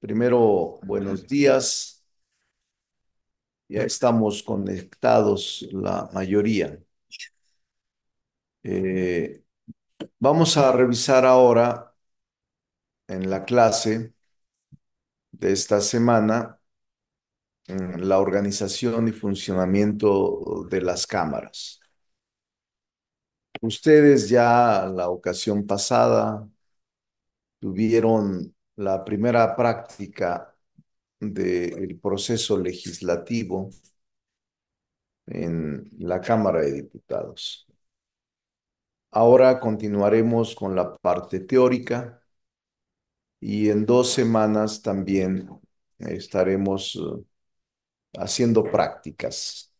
Primero, buenos días. Ya estamos conectados la mayoría. Eh, vamos a revisar ahora en la clase de esta semana mm, la organización y funcionamiento de las cámaras. Ustedes ya la ocasión pasada tuvieron la primera práctica del proceso legislativo en la Cámara de Diputados. Ahora continuaremos con la parte teórica y en dos semanas también estaremos eh, haciendo prácticas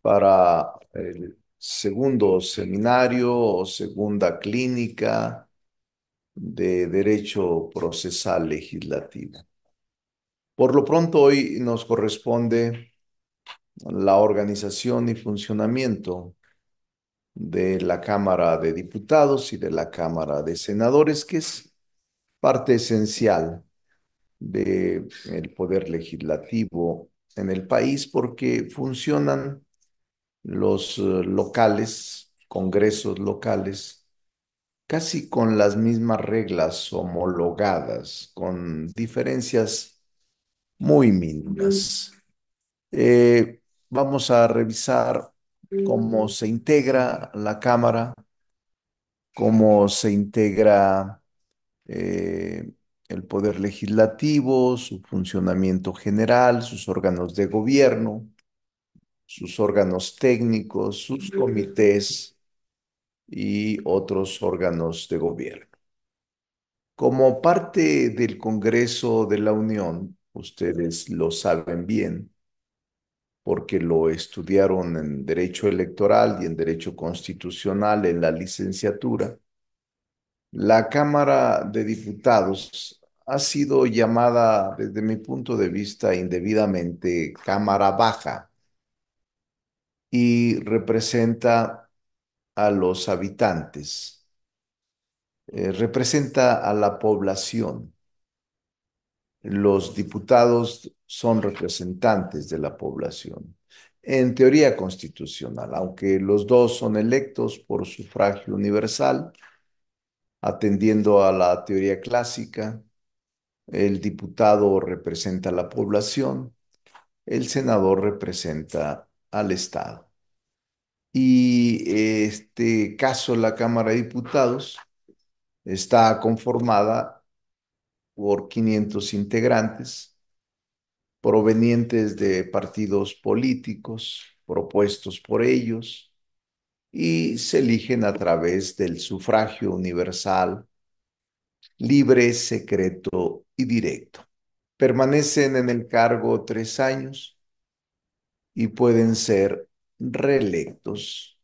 para el segundo seminario o segunda clínica de Derecho Procesal Legislativo. Por lo pronto, hoy nos corresponde la organización y funcionamiento de la Cámara de Diputados y de la Cámara de Senadores, que es parte esencial del poder legislativo en el país porque funcionan los eh, locales, congresos locales, casi con las mismas reglas homologadas, con diferencias muy mínimas. Eh, vamos a revisar cómo mm. se integra la Cámara, cómo se integra eh, el Poder Legislativo, su funcionamiento general, sus órganos de gobierno, sus órganos técnicos, sus comités y otros órganos de gobierno. Como parte del Congreso de la Unión, ustedes lo saben bien, porque lo estudiaron en Derecho Electoral y en Derecho Constitucional en la licenciatura, la Cámara de Diputados ha sido llamada, desde mi punto de vista, indebidamente Cámara Baja y representa a los habitantes. Eh, representa a la población. Los diputados son representantes de la población, en teoría constitucional, aunque los dos son electos por sufragio universal, atendiendo a la teoría clásica, el diputado representa a la población, el senador representa al Estado y este caso la Cámara de Diputados está conformada por 500 integrantes provenientes de partidos políticos propuestos por ellos y se eligen a través del sufragio universal, libre, secreto y directo. Permanecen en el cargo tres años y pueden ser reelectos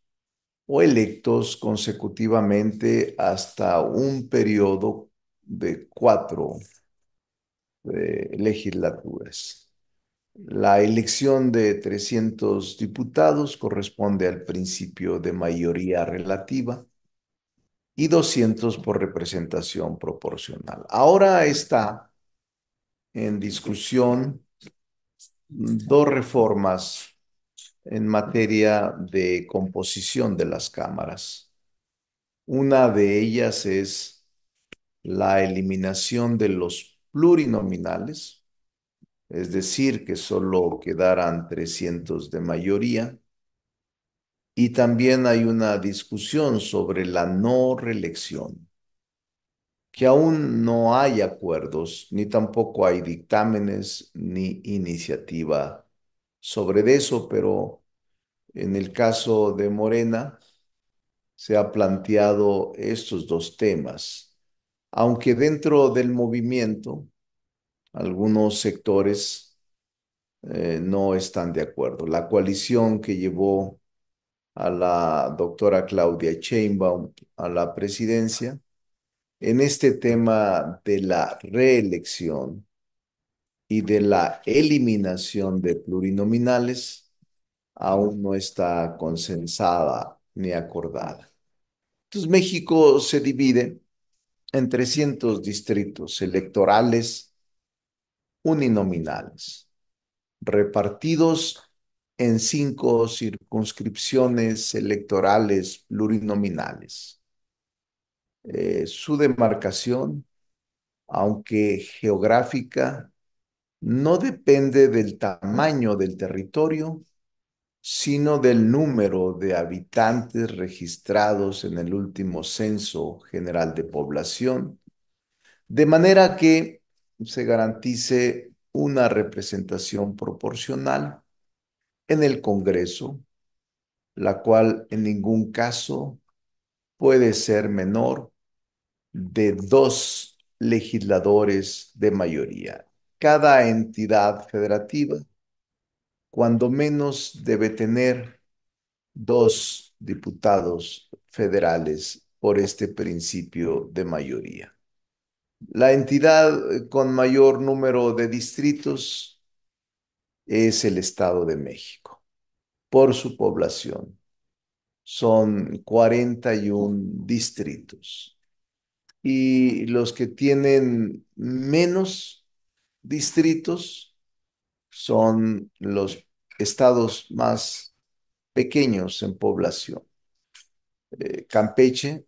o electos consecutivamente hasta un periodo de cuatro eh, legislaturas. La elección de 300 diputados corresponde al principio de mayoría relativa y 200 por representación proporcional. Ahora está en discusión dos reformas en materia de composición de las cámaras. Una de ellas es la eliminación de los plurinominales, es decir, que solo quedaran 300 de mayoría. Y también hay una discusión sobre la no reelección, que aún no hay acuerdos, ni tampoco hay dictámenes ni iniciativa sobre eso, pero en el caso de Morena se ha planteado estos dos temas, aunque dentro del movimiento algunos sectores eh, no están de acuerdo. La coalición que llevó a la doctora Claudia Sheinbaum a la presidencia en este tema de la reelección y de la eliminación de plurinominales aún no está consensada ni acordada. Entonces México se divide en 300 distritos electorales uninominales, repartidos en cinco circunscripciones electorales plurinominales. Eh, su demarcación, aunque geográfica, no depende del tamaño del territorio, sino del número de habitantes registrados en el último censo general de población, de manera que se garantice una representación proporcional en el Congreso, la cual en ningún caso puede ser menor de dos legisladores de mayoría cada entidad federativa, cuando menos debe tener dos diputados federales por este principio de mayoría. La entidad con mayor número de distritos es el Estado de México, por su población. Son 41 distritos. Y los que tienen menos distritos son los estados más pequeños en población. Eh, Campeche,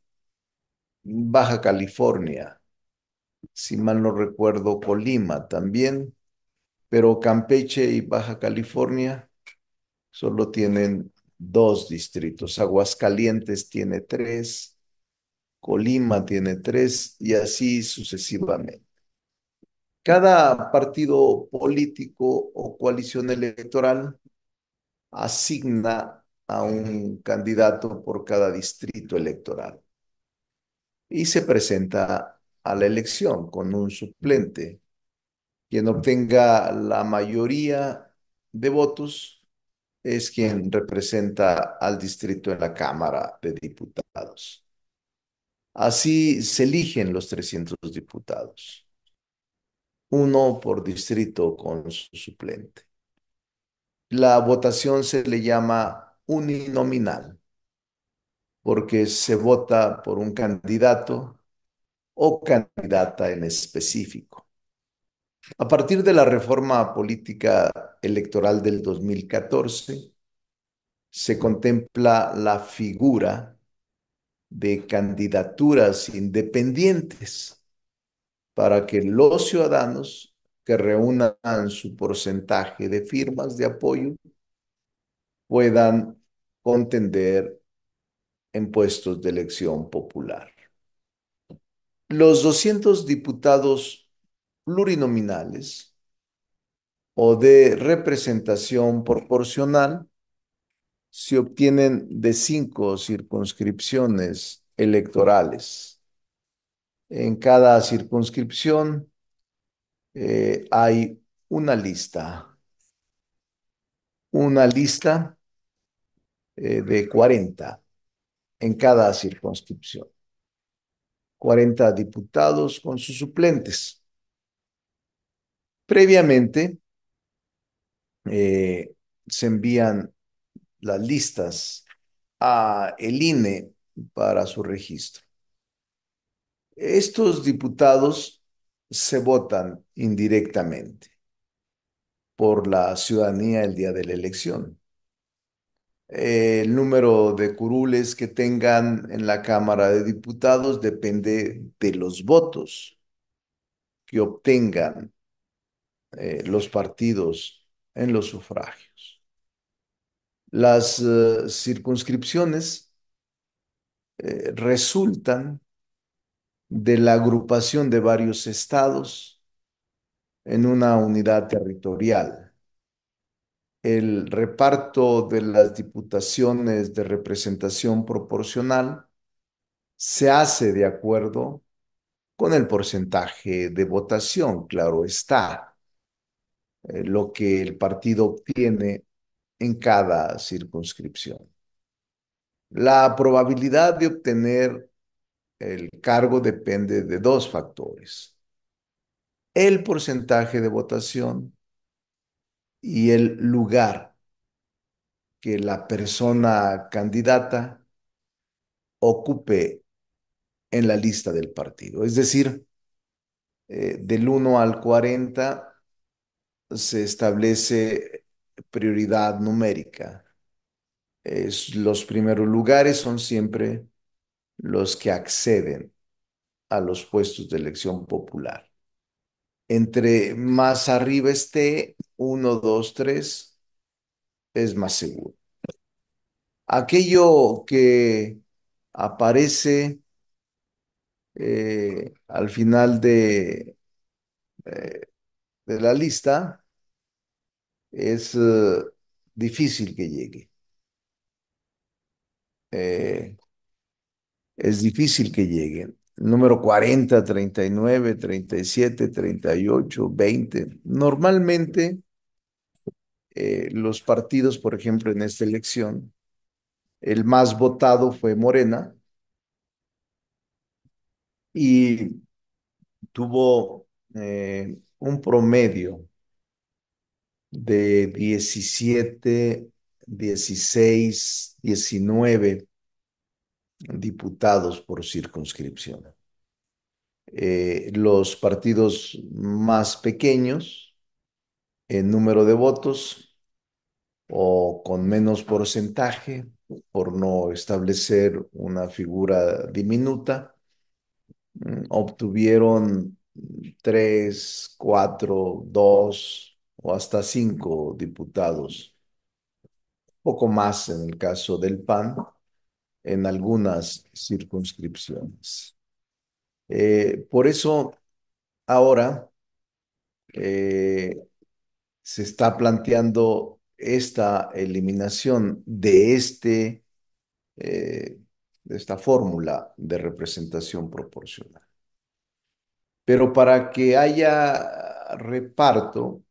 Baja California, si mal no recuerdo, Colima también, pero Campeche y Baja California solo tienen dos distritos. Aguascalientes tiene tres, Colima tiene tres y así sucesivamente. Cada partido político o coalición electoral asigna a un candidato por cada distrito electoral y se presenta a la elección con un suplente. Quien obtenga la mayoría de votos es quien representa al distrito en la Cámara de Diputados. Así se eligen los 300 diputados uno por distrito con su suplente. La votación se le llama uninominal, porque se vota por un candidato o candidata en específico. A partir de la reforma política electoral del 2014, se contempla la figura de candidaturas independientes para que los ciudadanos que reúnan su porcentaje de firmas de apoyo puedan contender en puestos de elección popular. Los 200 diputados plurinominales o de representación proporcional se obtienen de cinco circunscripciones electorales en cada circunscripción eh, hay una lista, una lista eh, de 40 en cada circunscripción. 40 diputados con sus suplentes. Previamente eh, se envían las listas a el INE para su registro. Estos diputados se votan indirectamente por la ciudadanía el día de la elección. El número de curules que tengan en la Cámara de Diputados depende de los votos que obtengan eh, los partidos en los sufragios. Las eh, circunscripciones eh, resultan de la agrupación de varios estados en una unidad territorial. El reparto de las diputaciones de representación proporcional se hace de acuerdo con el porcentaje de votación, claro está, eh, lo que el partido obtiene en cada circunscripción. La probabilidad de obtener el cargo depende de dos factores. El porcentaje de votación y el lugar que la persona candidata ocupe en la lista del partido. Es decir, eh, del 1 al 40 se establece prioridad numérica. los primeros lugares son siempre los que acceden a los puestos de elección popular. Entre más arriba esté, 1, 2, 3, es más seguro. Aquello que aparece eh, al final de, eh, de, la lista es eh, difícil que llegue es difícil que lleguen. Número 40, 39, 37, 38, 20. Normalmente eh, los partidos, por ejemplo, en esta elección, el más votado fue Morena y tuvo eh, un promedio de 17, 16, 19 diputados por circunscripción. Eh, los partidos más pequeños en número de votos o con menos porcentaje, por no establecer una figura diminuta, mm, obtuvieron tres, cuatro, dos o hasta cinco diputados, poco más en el caso del PAN, en algunas circunscripciones. Eh, por eso ahora eh, se está planteando esta eliminación de, este, eh, de esta fórmula de representación proporcional. Pero para que haya reparto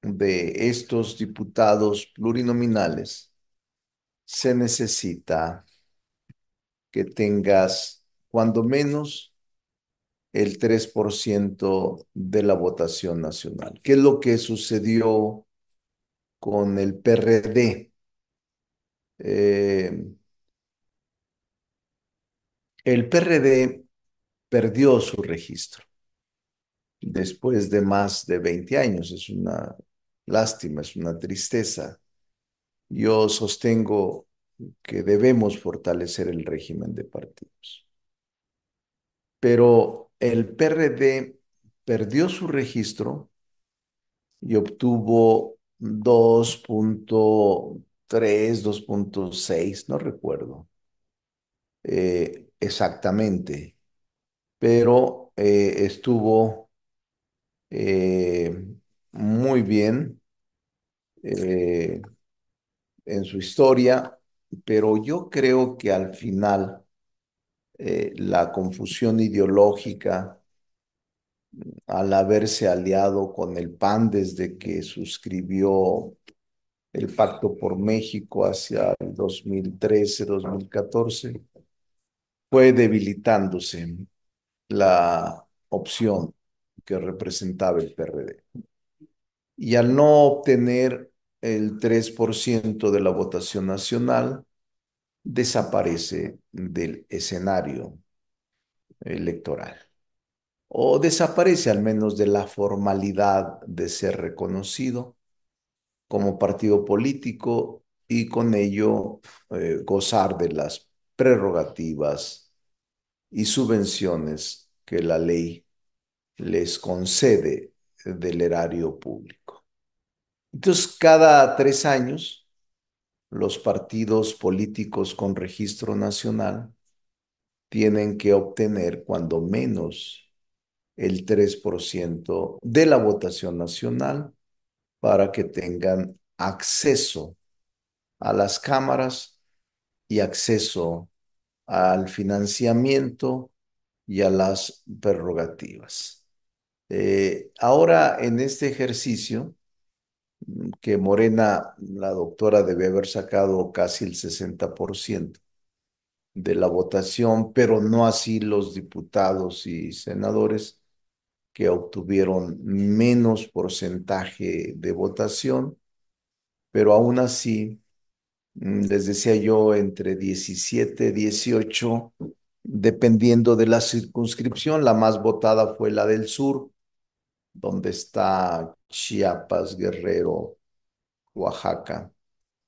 de estos diputados plurinominales, se necesita que tengas cuando menos el 3% de la votación nacional. ¿Qué es lo que sucedió con el PRD? Eh, el PRD perdió su registro después de más de 20 años. Es una lástima, es una tristeza. Yo sostengo que debemos fortalecer el régimen de partidos. Pero el PRD perdió su registro y obtuvo 2.3, 2.6, no recuerdo eh, exactamente, pero eh, estuvo eh, muy bien en su historia pero yo creo que al final eh, la confusión ideológica, al haberse aliado con el PAN desde que suscribió el Pacto por México hacia el 2013-2014, fue debilitándose la opción que representaba el PRD. Y al no obtener el 3% de la votación nacional desaparece del escenario electoral o desaparece al menos de la formalidad de ser reconocido como partido político y con ello eh, gozar de las prerrogativas y subvenciones que la ley les concede del erario público. Entonces, cada tres años, los partidos políticos con registro nacional tienen que obtener cuando menos el 3% de la votación nacional para que tengan acceso a las cámaras y acceso al financiamiento y a las prerrogativas. Eh, ahora, en este ejercicio, que Morena, la doctora, debe haber sacado casi el 60% de la votación, pero no así los diputados y senadores que obtuvieron menos porcentaje de votación, pero aún así, mm, les decía yo, entre 17, 18, dependiendo de la circunscripción, la más votada fue la del sur, donde está Chiapas, Guerrero, Oaxaca.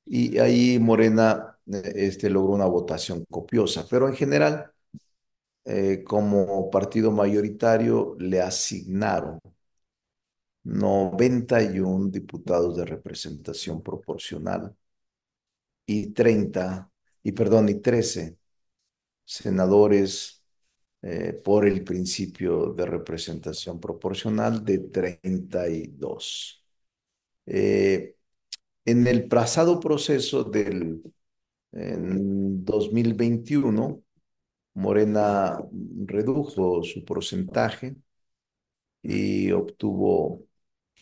Y ahí Morena eh, este, logró una votación copiosa, pero en general, eh, como partido mayoritario, le asignaron 91 diputados de representación proporcional y 30, y perdón, y 13 senadores eh, por el principio de representación proporcional de 32. Eh, en el pasado proceso del 2021, Morena redujo su porcentaje y obtuvo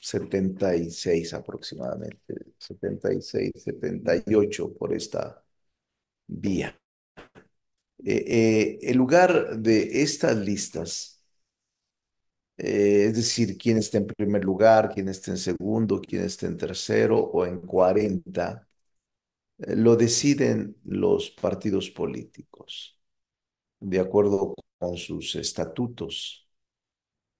76 aproximadamente, 76, 78 por esta vía. Eh, eh, el lugar de estas listas, eh, es decir, quién está en primer lugar, quién está en segundo, quién está en tercero o en cuarenta, lo deciden los partidos políticos, de acuerdo con sus estatutos.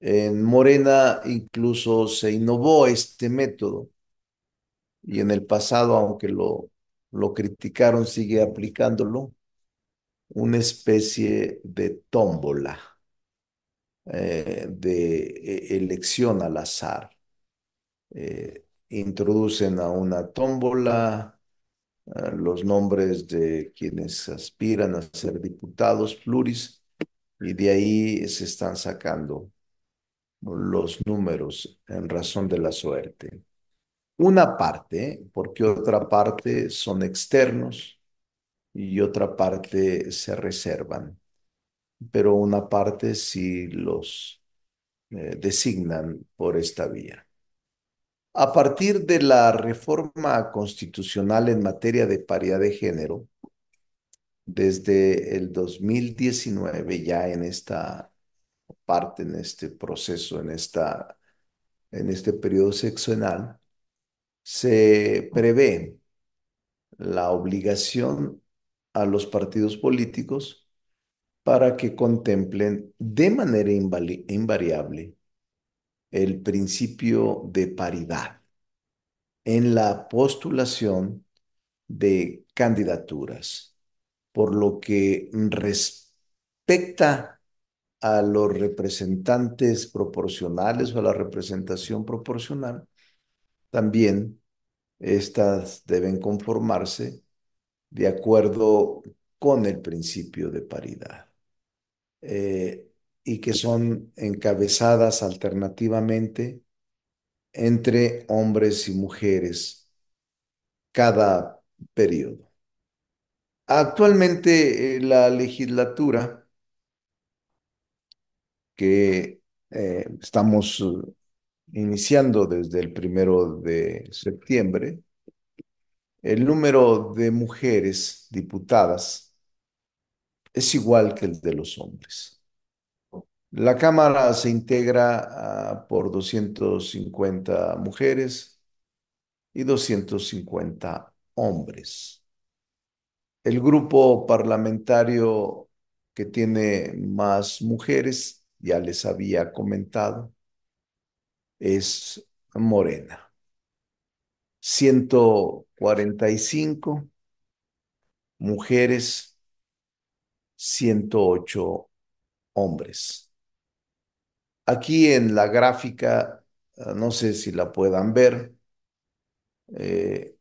En Morena incluso se innovó este método y en el pasado, aunque lo, lo criticaron, sigue aplicándolo una especie de tómbola eh, de e, elección al azar. Eh, introducen a una tómbola eh, los nombres de quienes aspiran a ser diputados pluris y de ahí se están sacando los números en razón de la suerte. Una parte, porque otra parte son externos, y otra parte se reservan. Pero una parte sí los eh, designan por esta vía. A partir de la reforma constitucional en materia de paridad de género, desde el 2019, ya en esta parte, en este proceso, en, esta, en este periodo seccional, se prevé la obligación a los partidos políticos para que contemplen de manera invariable el principio de paridad en la postulación de candidaturas, por lo que respecta a los representantes proporcionales o a la representación proporcional, también estas deben conformarse de acuerdo con el principio de paridad eh, y que son encabezadas alternativamente entre hombres y mujeres cada periodo. Actualmente eh, la legislatura que eh, estamos iniciando desde el primero de septiembre el número de mujeres diputadas es igual que el de los hombres. La Cámara se integra por 250 mujeres y 250 hombres. El grupo parlamentario que tiene más mujeres, ya les había comentado, es Morena. 145 mujeres, 108 hombres. Aquí en la gráfica, ah, no sé si la puedan ver, eh,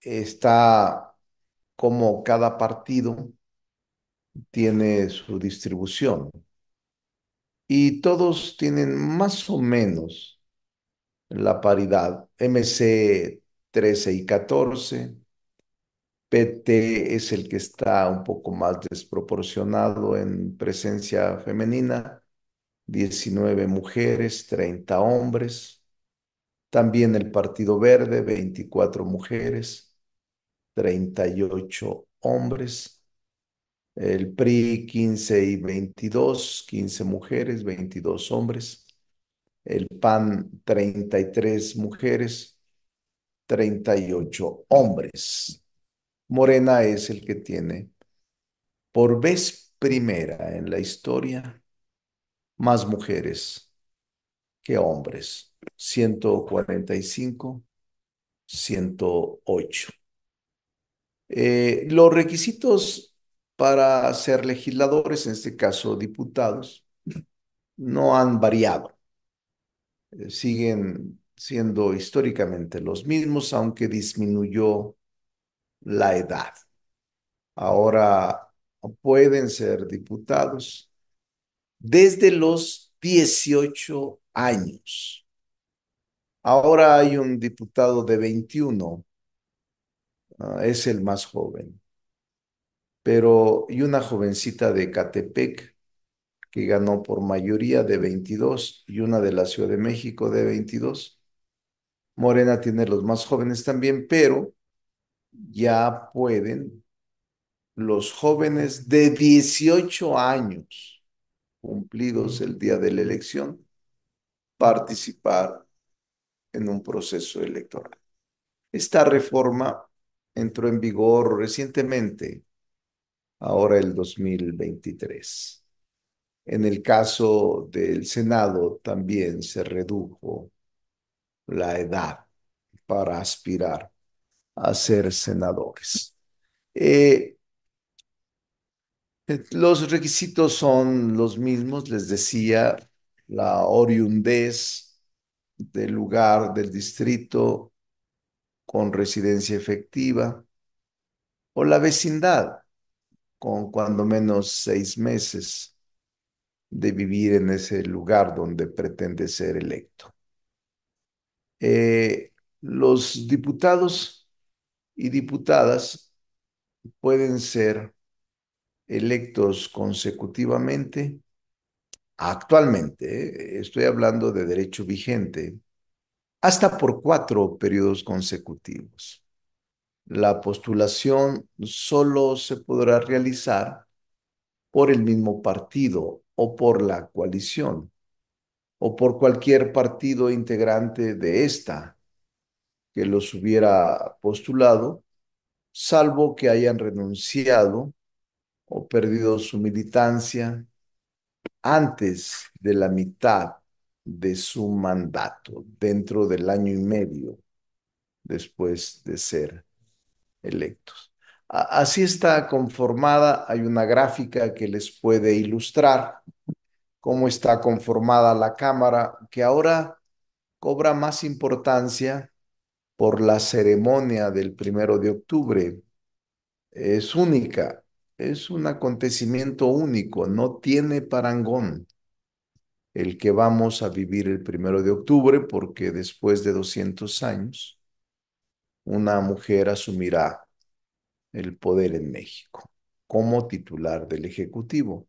está como cada partido tiene su distribución. Y todos tienen más o menos la paridad. MC 13 y 14. PT es el que está un poco más desproporcionado en presencia femenina, 19 mujeres, 30 hombres. También el Partido Verde, 24 mujeres, 38 hombres. El PRI, 15 y 22, 15 mujeres, 22 hombres. El PAN, 33 mujeres, 38 hombres. Morena es el que tiene por vez primera en la historia más mujeres que hombres. 145, 108. Eh, los requisitos para ser legisladores, en este caso diputados, no han variado. Eh, siguen siendo históricamente los mismos, aunque disminuyó la edad. Ahora pueden ser diputados desde los 18 años. Ahora hay un diputado de 21, ah, es el más joven, pero y una jovencita de Catepec que ganó por mayoría de 22 y una de la Ciudad de México de 22. Morena tiene los más jóvenes también, pero ya pueden los jóvenes de 18 años cumplidos el día de la elección participar en un proceso electoral. Esta reforma entró en vigor recientemente, ahora el 2023. En el caso del Senado también se redujo la edad para aspirar a ser senadores. Eh, los requisitos son los mismos, les decía, la oriundez del lugar del distrito con residencia efectiva o la vecindad con cuando menos seis meses de vivir en ese lugar donde pretende ser electo. Eh, los diputados y diputadas pueden ser electos consecutivamente, actualmente, eh, estoy hablando de derecho vigente, hasta por cuatro periodos consecutivos. La postulación solo se podrá realizar por el mismo partido o por la coalición o por cualquier partido integrante de esta que los hubiera postulado, salvo que hayan renunciado o perdido su militancia antes de la mitad de su mandato, dentro del año y medio después de ser electos. Así está conformada, hay una gráfica que les puede ilustrar cómo está conformada la Cámara, que ahora cobra más importancia por la ceremonia del primero de octubre. Es única, es un acontecimiento único, no tiene parangón el que vamos a vivir el primero de octubre, porque después de 200 años, una mujer asumirá el poder en México como titular del Ejecutivo.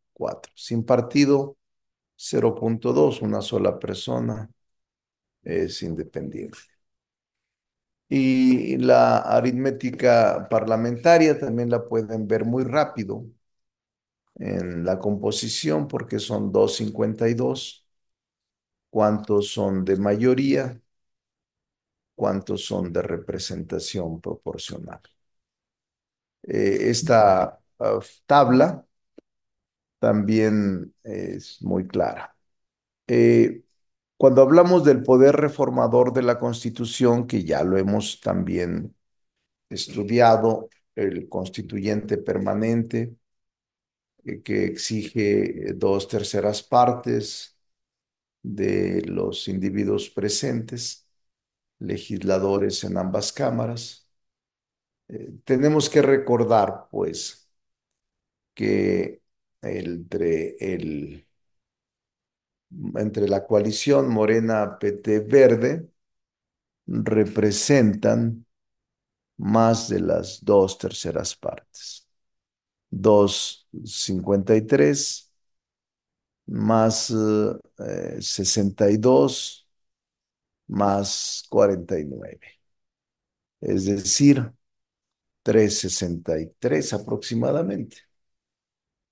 Sin partido, 0.2, una sola persona es independiente. Y la aritmética parlamentaria también la pueden ver muy rápido en la composición porque son 252. ¿Cuántos son de mayoría? ¿Cuántos son de representación proporcional? Eh, esta ah, tabla también es muy clara. Eh, cuando hablamos del poder reformador de la Constitución, que ya lo hemos también estudiado, el constituyente permanente, eh, que exige eh, dos terceras partes de los individuos presentes, legisladores en ambas cámaras. tenemos que recordar, pues, que entre, el, entre la coalición Morena PT Verde representan más de las dos terceras partes. 253 más eh, 62 más 49. Es decir, 363 aproximadamente.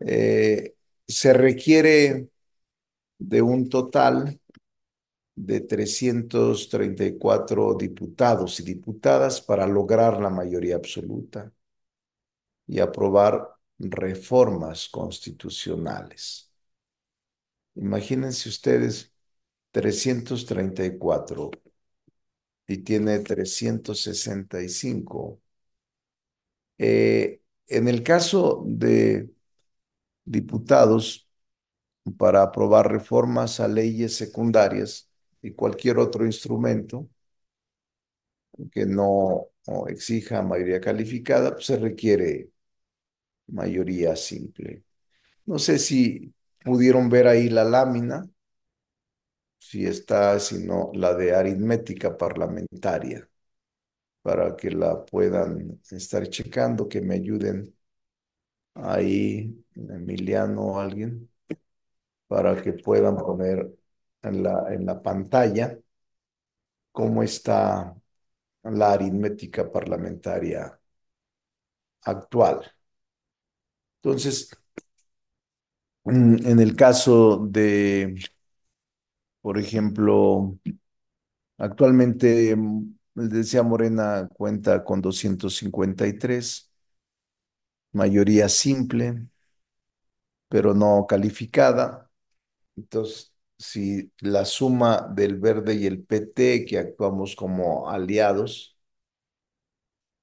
Eh, se requiere de un total de 334 diputados y diputadas para lograr la mayoría absoluta y aprobar reformas constitucionales. Imagínense ustedes 334 y tiene 365. Eh, en el caso de diputados para aprobar reformas a leyes secundarias y cualquier otro instrumento que no, exija mayoría calificada, pues, se requiere mayoría simple. No sé si pudieron ver ahí la lámina, si está, si no, la de aritmética parlamentaria, para que la puedan estar checando, que me ayuden ahí Emiliano o alguien para que puedan poner en la, en la pantalla cómo está la aritmética parlamentaria actual. Entonces, en el caso de, por ejemplo, actualmente, mm, decía Morena, cuenta con 253 mayoría simple, pero no calificada. Entonces, si la suma del verde y el PT, que actuamos como aliados,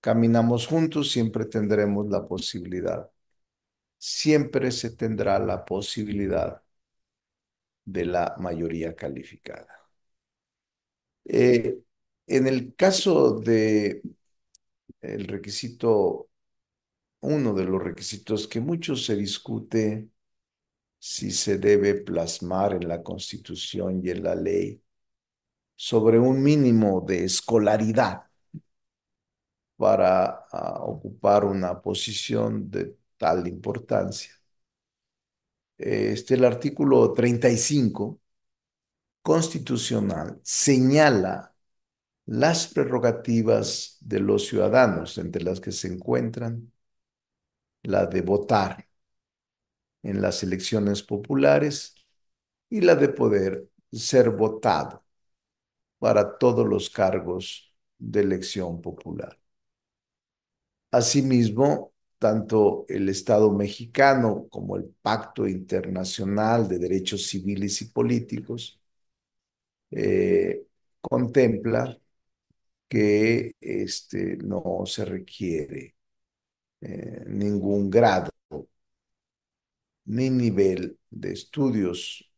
caminamos juntos, siempre tendremos la posibilidad. Siempre se tendrá la posibilidad de la mayoría calificada. Eh, en el caso de el requisito uno de los requisitos que mucho se discute si se debe plasmar en la Constitución y en la ley sobre un mínimo de escolaridad para ah, ocupar una posición de tal importancia. Este, el artículo 35 constitucional señala las prerrogativas de los ciudadanos, entre las que se encuentran la de votar en las elecciones populares y la de poder ser votado para todos los cargos de elección popular. Asimismo, tanto el Estado mexicano como el Pacto Internacional de Derechos Civiles y Políticos eh, contempla que este, no se requiere eh, ningún grado ni nivel de estudios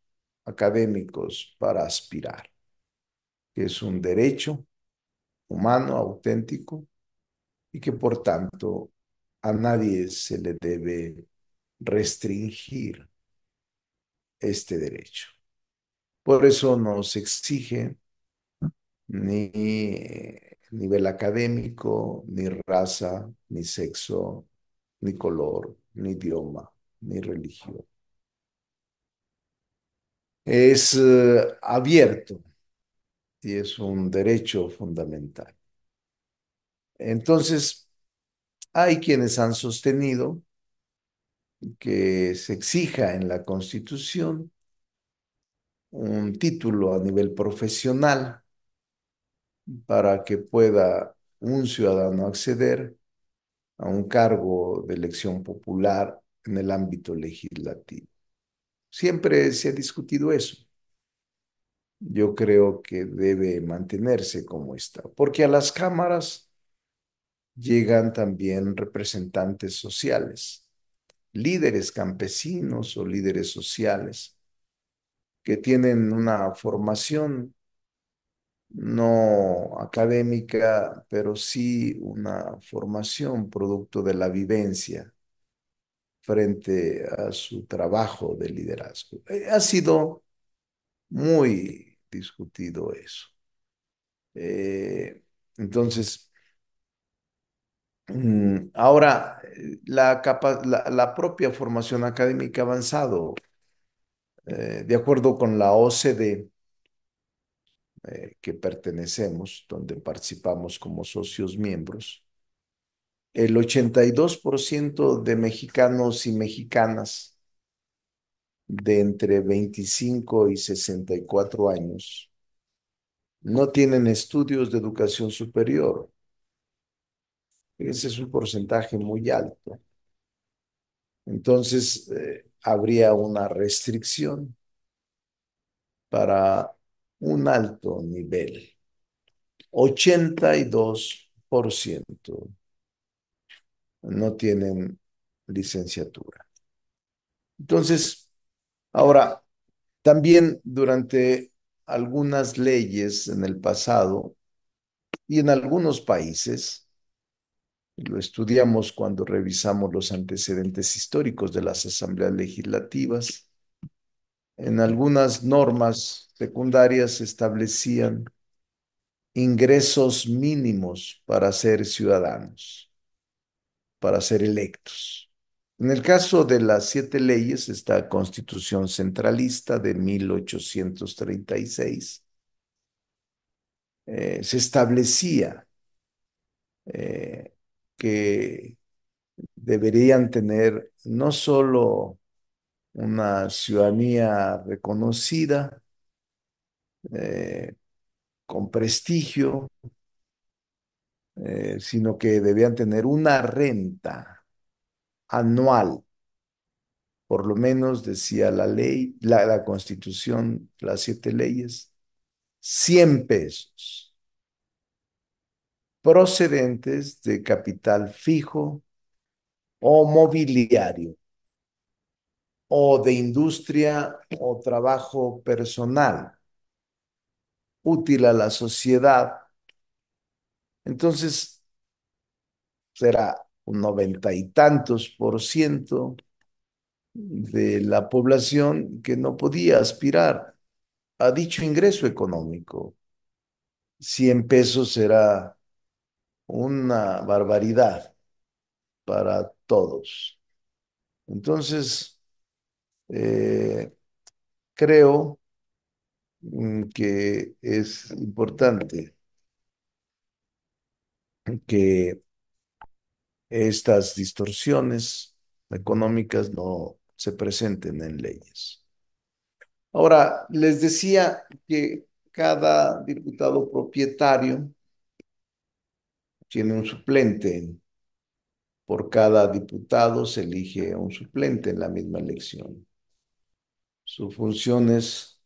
académicos para aspirar, que es un derecho humano auténtico y que por tanto a nadie se le debe restringir este derecho. Por eso nos exige ni eh, nivel académico, ni raza, ni sexo, ni color, ni idioma, ni religión. Es eh, abierto y es un derecho fundamental. Entonces, hay quienes han sostenido que se exija en la Constitución un título a nivel profesional para que pueda un ciudadano acceder a un cargo de elección popular en el ámbito legislativo. Siempre se ha discutido eso. Yo creo que debe mantenerse como está, porque a las cámaras llegan también representantes sociales, líderes campesinos o líderes sociales que tienen una formación no académica, pero sí una formación producto de la vivencia frente a su trabajo de liderazgo. Eh, ha sido muy discutido eso. Eh, entonces, mm, ahora, eh, la, propia formación académica avanzado, de acuerdo con la OCDE, eh, que pertenecemos, donde participamos como socios miembros, el 82% de mexicanos y mexicanas de entre 25 y 64 años no tienen estudios de educación superior. Ese es un porcentaje muy alto. Entonces, eh, habría una restricción para un alto nivel, 82% no tienen licenciatura. Entonces, ahora, también durante algunas leyes en el pasado y en algunos países, lo estudiamos cuando revisamos los antecedentes históricos de las asambleas legislativas, en algunas normas secundarias se establecían ingresos mínimos para ser ciudadanos, para ser electos. En el caso de las siete leyes, esta constitución centralista de 1836, eh, se establecía eh, que deberían tener no solo una ciudadanía reconocida, eh, con prestigio, eh, sino que debían tener una renta anual, por lo menos decía la ley, la, la constitución, las siete leyes, 100 pesos procedentes de capital fijo o mobiliario o de industria o trabajo personal útil a la sociedad, entonces será un noventa y tantos por ciento de la población que no podía aspirar a dicho ingreso económico. 100 pesos será una barbaridad para todos. Entonces, eh, creo mm, que es importante que estas distorsiones económicas no se presenten en leyes. Ahora, les decía que cada diputado propietario tiene un suplente. Por cada diputado se elige un suplente en la misma elección. Su función es,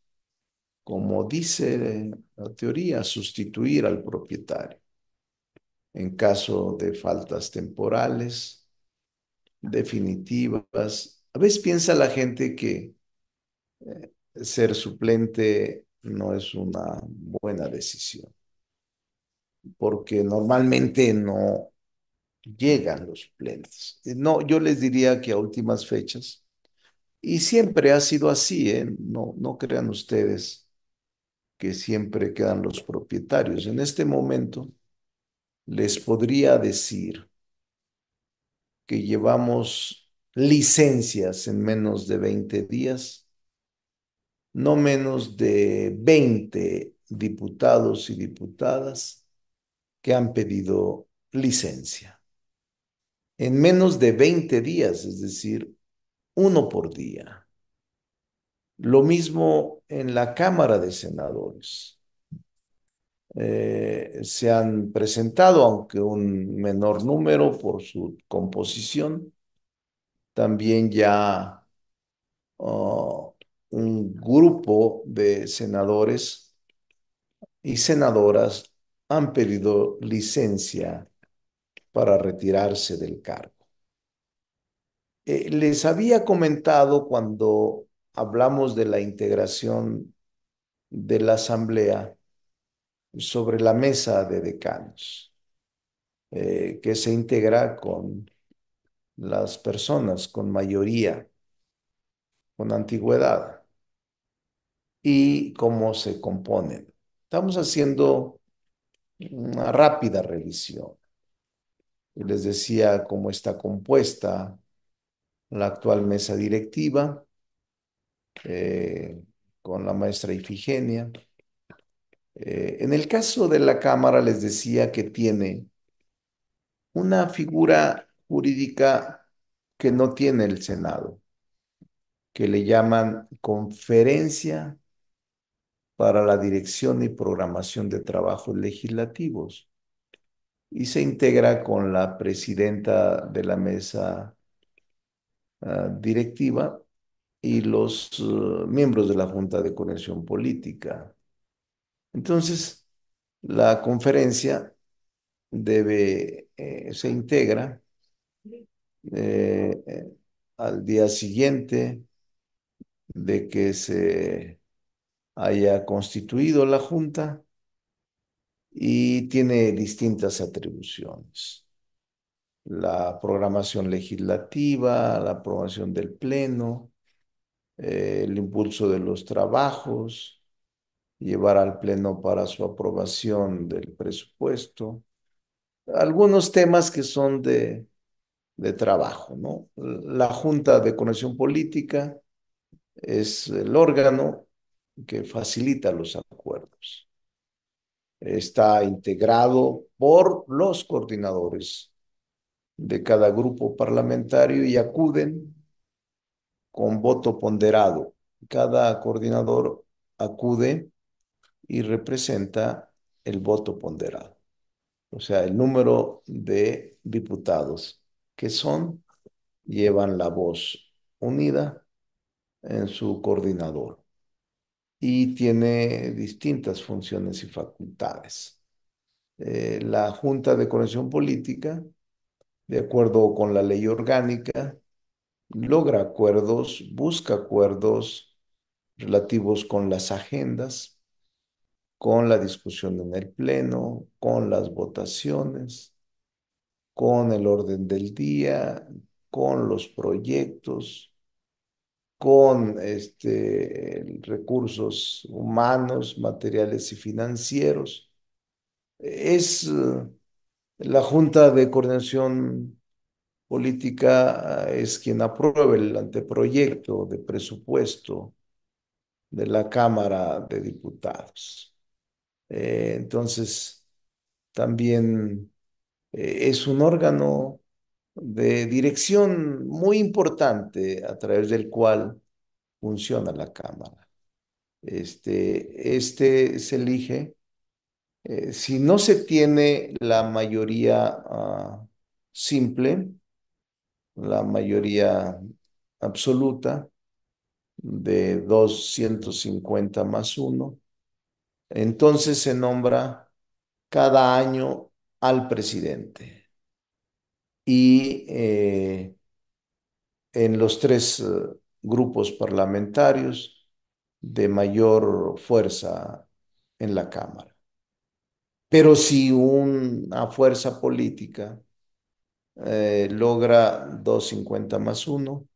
como dice la teoría, sustituir al propietario en caso de faltas temporales, definitivas. A veces piensa la gente que eh, ser suplente no es una buena decisión, porque normalmente no llegan los suplentes. No, yo les diría que a últimas fechas y siempre ha sido así, ¿eh? no, no crean ustedes que siempre quedan los propietarios. En este momento les podría decir que llevamos licencias en menos de 20 días, no menos de 20 diputados y diputadas que han pedido licencia. En menos de 20 días, es decir, uno por día. Lo mismo en la Cámara de Senadores. Eh, se han presentado, aunque un menor número por su composición, también ya ah, un grupo de senadores y senadoras han pedido licencia para retirarse del cargo. Eh, les había comentado cuando hablamos de la integración de la asamblea sobre la mesa de decanos, eh, que se integra con las personas con mayoría, con antigüedad, y cómo se componen. Estamos haciendo una rápida revisión. Les decía cómo está compuesta la actual mesa directiva, eh, con la maestra Ifigenia. Eh, en el caso de la Cámara les decía que tiene una figura jurídica que no tiene el Senado, que le llaman conferencia para la dirección y programación de trabajos legislativos y se integra con la presidenta de la mesa Ah, directiva y los eh, miembros de la Junta de Conexión Política. Entonces, la conferencia debe, eh, se integra eh, al día siguiente de que se haya constituido la Junta y tiene distintas atribuciones la programación legislativa, la aprobación del Pleno, eh, el impulso de los trabajos, llevar al Pleno para su aprobación del presupuesto, algunos temas que son de, de trabajo, ¿no? La Junta de Conexión Política es el órgano que facilita los acuerdos. Está integrado por los coordinadores de cada grupo parlamentario y acuden con voto ponderado. Cada coordinador acude y representa el voto ponderado, o sea, el número de diputados que son, llevan la voz unida en su coordinador y tiene distintas funciones y facultades. Eh, la Junta de Conexión Política de acuerdo con la ley orgánica, logra acuerdos, busca acuerdos relativos con las agendas, con la discusión en el Pleno, con las votaciones, con el orden del día, con los proyectos, con este, recursos humanos, materiales y financieros. Es la Junta de Coordinación Política ah, es quien aprueba el anteproyecto de presupuesto de la Cámara de Diputados. Eh, entonces, también eh, es un órgano de dirección muy importante a través del cual funciona la Cámara. Este, este se elige eh, si no se tiene la mayoría ah, simple, la mayoría absoluta de 250 más uno, entonces se nombra cada año al presidente. Y eh, en los tres eh, grupos parlamentarios de mayor fuerza en la Cámara. Pero si una fuerza política eh, logra 250 más 1,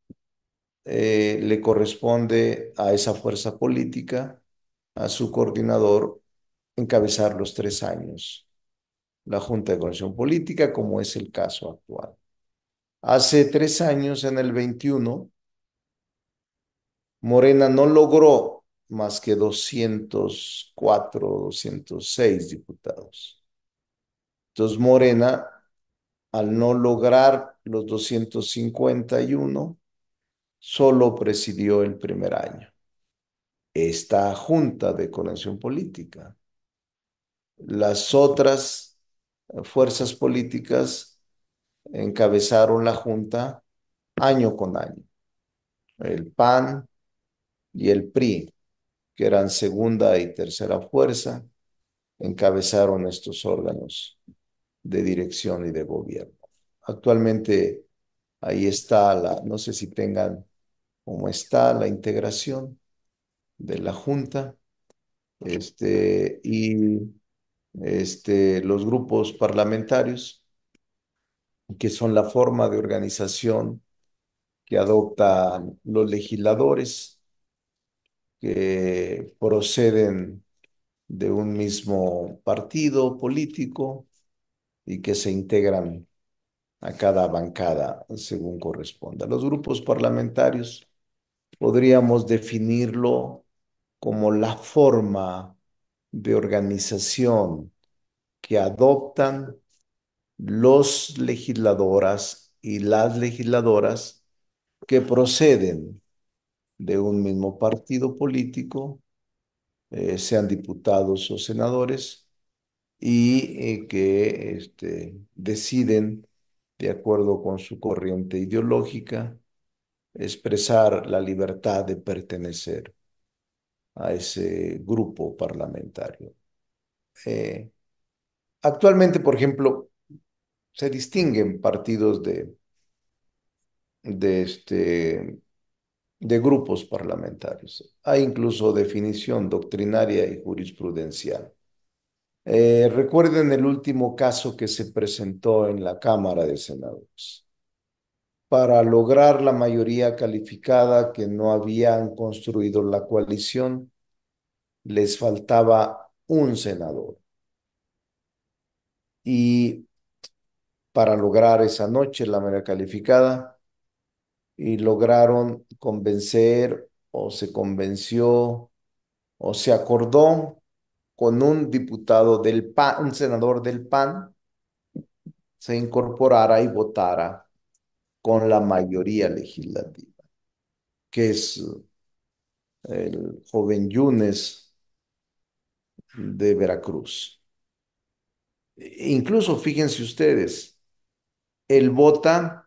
eh, le corresponde a esa fuerza política, a su coordinador, encabezar los tres años la Junta de Coordinación Política, como es el caso actual. Hace tres años, en el 21, Morena no logró más que 204, 206 diputados. Entonces Morena, al no lograr los 251, solo presidió el primer año esta junta de conexión política. Las otras fuerzas políticas encabezaron la junta año con año. El PAN y el PRI que eran segunda y tercera fuerza, encabezaron estos órganos de dirección y de gobierno. Actualmente ahí está la, no sé si tengan cómo está la integración de la Junta, este, y este, los grupos parlamentarios, que son la forma de organización que adoptan los legisladores que proceden de un mismo partido político y que se integran a cada bancada según corresponda. Los grupos parlamentarios podríamos definirlo como la forma de organización que adoptan los legisladoras y las legisladoras que proceden de un mismo partido político, eh, sean diputados o senadores, y eh, que este, deciden, de acuerdo con su corriente ideológica, expresar la libertad de pertenecer a ese grupo parlamentario. Eh, actualmente, por ejemplo, se distinguen partidos de, de este, de grupos parlamentarios. Hay incluso definición doctrinaria y jurisprudencial. Eh, recuerden el último caso que se presentó en la Cámara de Senadores. Para lograr la mayoría calificada que no habían construido la coalición, les faltaba un senador. Y para lograr esa noche la mayoría calificada, y lograron convencer o se convenció o se acordó con un diputado del PAN, un senador del PAN, se incorporara y votara con la mayoría legislativa, que es el joven Yunes de Veracruz. incluso fíjense ustedes, él vota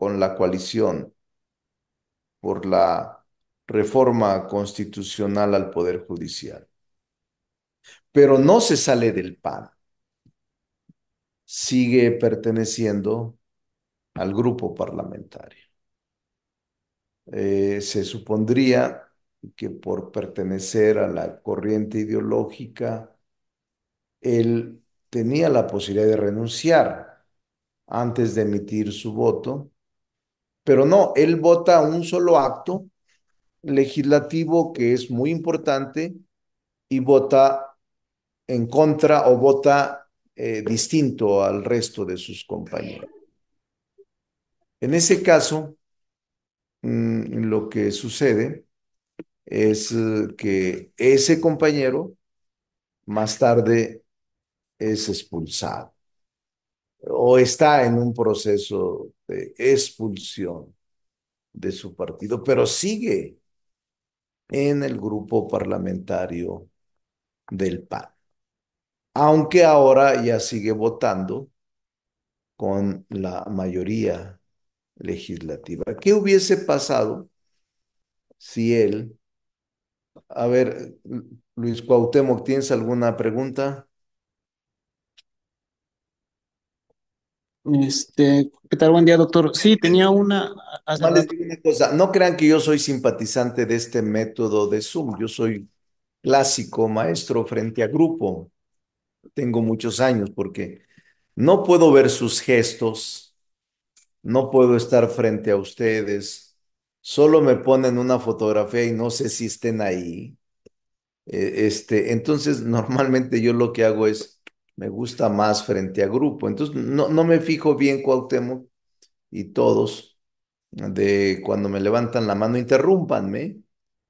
con la coalición por la reforma constitucional al Poder Judicial. Pero no se sale del PAN. Sigue perteneciendo al grupo parlamentario. Eh, se supondría que por pertenecer a la corriente ideológica, él tenía la posibilidad de renunciar antes de emitir su voto pero no, él vota un solo acto legislativo que es muy importante y vota en contra o vota eh, distinto al resto de sus compañeros. En ese caso, mm, lo que sucede es eh, que ese compañero más tarde es expulsado o está en un proceso de expulsión de su partido, pero sigue en el grupo parlamentario del PAN. Aunque ahora ya sigue votando con la mayoría legislativa. ¿Qué hubiese pasado si él... A ver, Luis Cuauhtémoc, ¿tienes alguna pregunta? Este, ¿qué tal? Buen día, doctor. Sí, tenía una. No, crean que yo soy simpatizante de este método de Zoom. Yo soy clásico maestro frente a grupo. Tengo muchos años porque no puedo ver sus gestos, no puedo estar frente a ustedes. Solo me ponen una fotografía y no sé si estén ahí. E, este, entonces, normalmente yo lo que hago es me gusta más frente a grupo. Entonces, no, no me fijo bien Cuauhtémoc y todos de cuando me levantan la mano, interrúmpanme,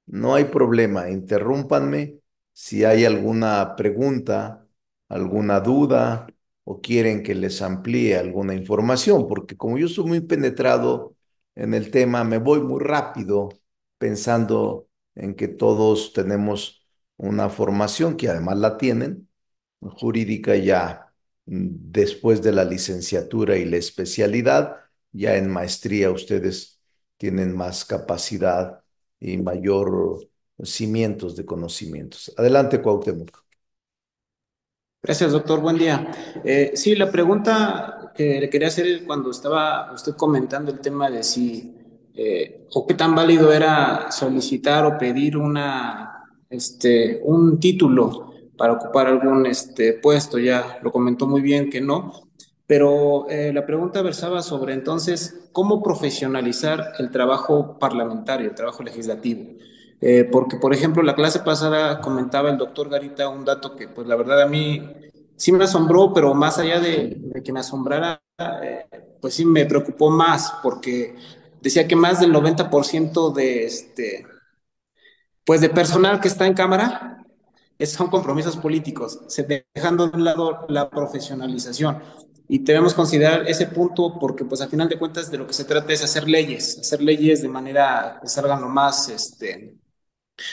no hay problema, interrúmpanme si hay alguna pregunta, alguna duda o quieren que les amplíe alguna información, porque como yo soy muy penetrado en el tema, me voy muy rápido pensando en que todos tenemos una formación que además la tienen, jurídica ya mm, después de la licenciatura y la especialidad, ya en maestría ustedes tienen más capacidad y mayor cimientos de conocimientos. Adelante, Cuauhtémoc. Gracias, doctor. Buen día. Eh, sí, la pregunta que le quería hacer cuando estaba usted comentando el tema de si eh, o qué tan válido era solicitar o pedir una, este, un título para ocupar algún este, puesto, ya lo comentó muy bien que no, pero eh, la pregunta versaba sobre entonces cómo profesionalizar el trabajo parlamentario, el trabajo legislativo. Eh, porque, por ejemplo, la clase pasada comentaba el doctor Garita un dato que, pues la verdad a mí sí me asombró, pero más allá de, de que me asombrara, eh, pues sí me preocupó más, porque decía que más del 90% de este, pues de personal que está en cámara es, son compromisos políticos, se, dejando de un lado la profesionalización. Y debemos considerar ese punto porque, pues, a final de cuentas, de lo que se trata es hacer leyes, hacer leyes de manera que salgan lo más, este,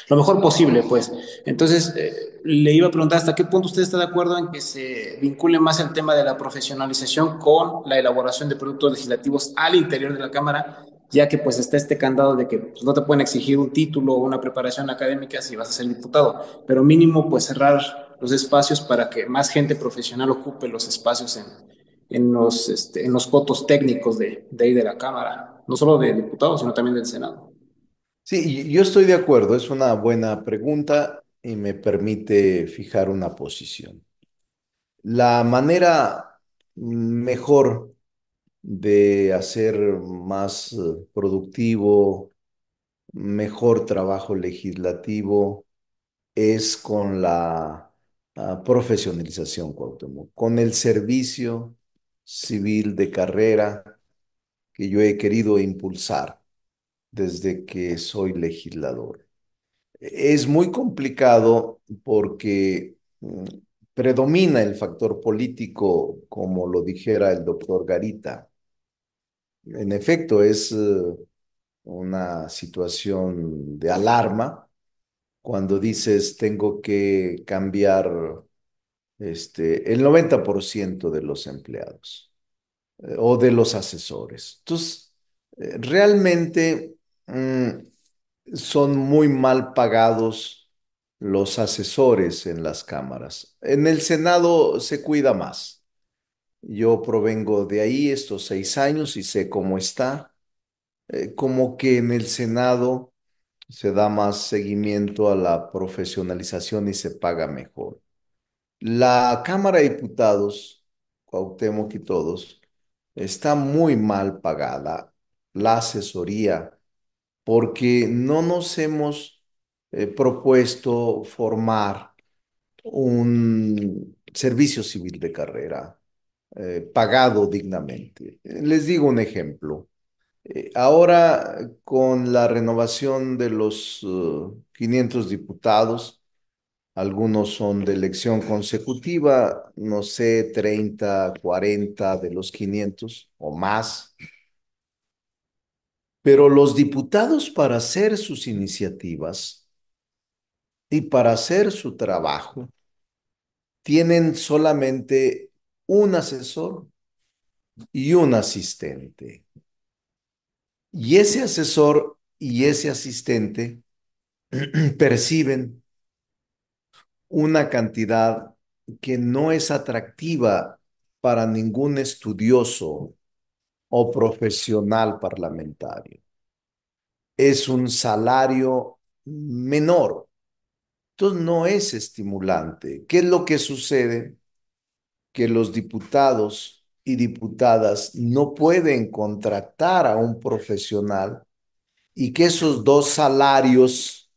lo mejor posible, pues. Entonces, eh, le iba a preguntar hasta qué punto usted está de acuerdo en que se vincule más el tema de la profesionalización con la elaboración de productos legislativos al interior de la Cámara ya que pues está este candado de que pues, no te pueden exigir un título o una preparación académica si vas a ser diputado, pero mínimo pues cerrar los espacios para que más gente profesional ocupe los espacios en, los, este, en los cotos técnicos de, de ahí de la Cámara, no solo de diputados, sino también del Senado. Sí, yo estoy de acuerdo, es una buena pregunta y me permite fijar una posición. La manera mm, mejor de hacer más eh, productivo, mejor trabajo legislativo, es con la ah, profesionalización, con el servicio civil de carrera que yo he querido impulsar desde que soy legislador. E-, es muy complicado porque mm, predomina el factor político, como lo dijera el doctor Garita, en efecto, es eh, una situación de alarma cuando dices tengo que cambiar este, el 90% de los empleados eh, o de los asesores. Entonces, eh, realmente mm, son muy mal pagados los asesores en las cámaras. En el Senado se cuida más. Yo provengo de ahí estos seis años y sé cómo está. Eh, como que en el Senado se da más seguimiento a la profesionalización y se paga mejor. La Cámara de Diputados, Cuauhtémoc y todos, está muy mal pagada la asesoría porque no nos hemos eh, propuesto formar un servicio civil de carrera eh, pagado dignamente. Les digo un ejemplo. Eh, ahora, con la renovación de los 500 eh, diputados, algunos son de elección consecutiva, no sé, 30, 40 de los 500 o más. Pero los diputados para hacer sus iniciativas y para hacer su trabajo tienen solamente un asesor y un asistente. Y ese asesor y ese asistente perciben una cantidad que no es atractiva para ningún estudioso o profesional parlamentario. Es un salario menor. Entonces no es estimulante. ¿Qué es lo que sucede? que los diputados y diputadas no pueden contratar a un profesional y que esos dos salarios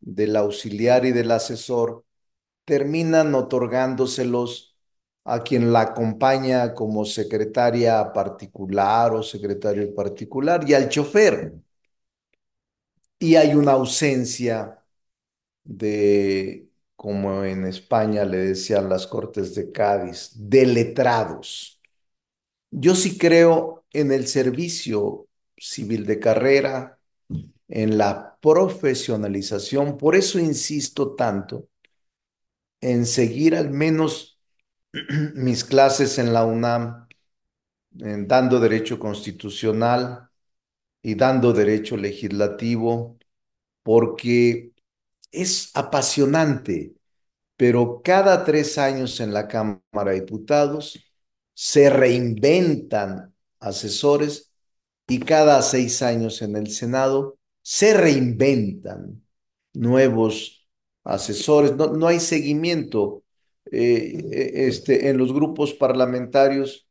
del auxiliar y del asesor terminan otorgándoselos a quien la acompaña como secretaria particular o secretario particular y al chofer. Y hay una ausencia de como en España le decían las Cortes de Cádiz, de letrados. Yo sí creo en el servicio civil de carrera, en la profesionalización, por eso insisto tanto en seguir al menos mis clases en la UNAM, en dando derecho constitucional y dando derecho legislativo, porque es apasionante, pero cada tres años en la Cámara de Diputados se reinventan asesores y cada seis años en el Senado se reinventan nuevos asesores. No, hay seguimiento eh, eh, este, en los grupos parlamentarios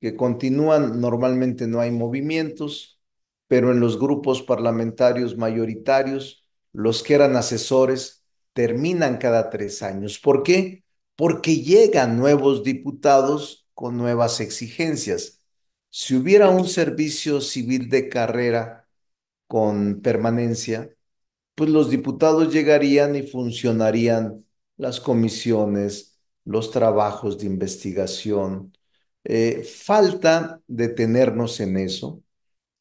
que continúan. Normalmente no hay movimientos, pero en los grupos parlamentarios mayoritarios los que eran asesores terminan cada tres años. ¿Por qué? Porque llegan nuevos diputados con nuevas exigencias. Si hubiera un servicio civil de carrera con permanencia, pues los diputados llegarían y funcionarían las comisiones, los trabajos de investigación. Eh, falta detenernos en eso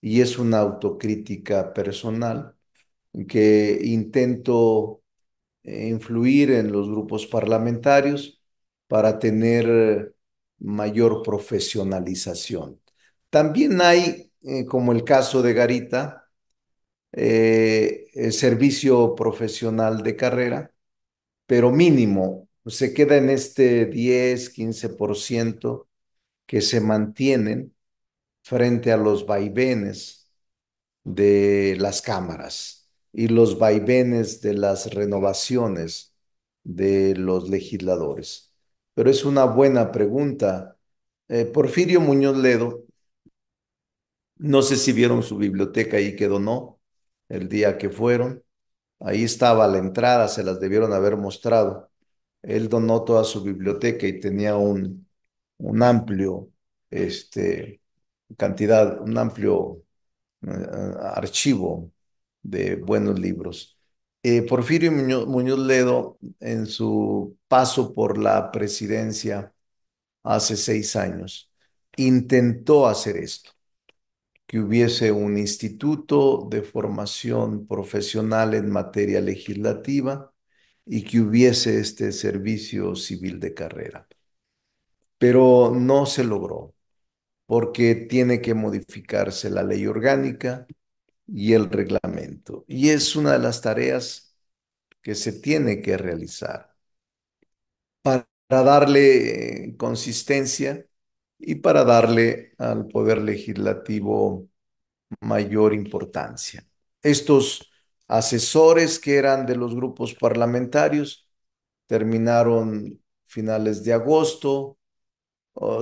y es una autocrítica personal que intento eh, influir en los grupos parlamentarios para tener mayor profesionalización. También hay, eh, como el caso de Garita, eh, servicio profesional de carrera, pero mínimo, se queda en este 10, 15% que se mantienen frente a los vaivenes de las cámaras y los vaivenes de las renovaciones de los legisladores. Pero es una buena pregunta. Eh, Porfirio Muñoz Ledo, no sé si vieron su biblioteca ahí que donó el día que fueron. Ahí estaba la entrada, se las debieron haber mostrado. Él donó toda su biblioteca y tenía un, un amplio, este, cantidad, un amplio eh, archivo de buenos libros. Eh, Porfirio Muñoz, Muñoz Ledo, en su paso por la presidencia hace seis años, intentó hacer esto, que hubiese un instituto de formación profesional en materia legislativa y que hubiese este servicio civil de carrera. Pero no se logró, porque tiene que modificarse la ley orgánica, y el reglamento. Y es una de las tareas que se tiene que realizar para darle consistencia y para darle al poder legislativo mayor importancia. Estos asesores que eran de los grupos parlamentarios terminaron finales de agosto,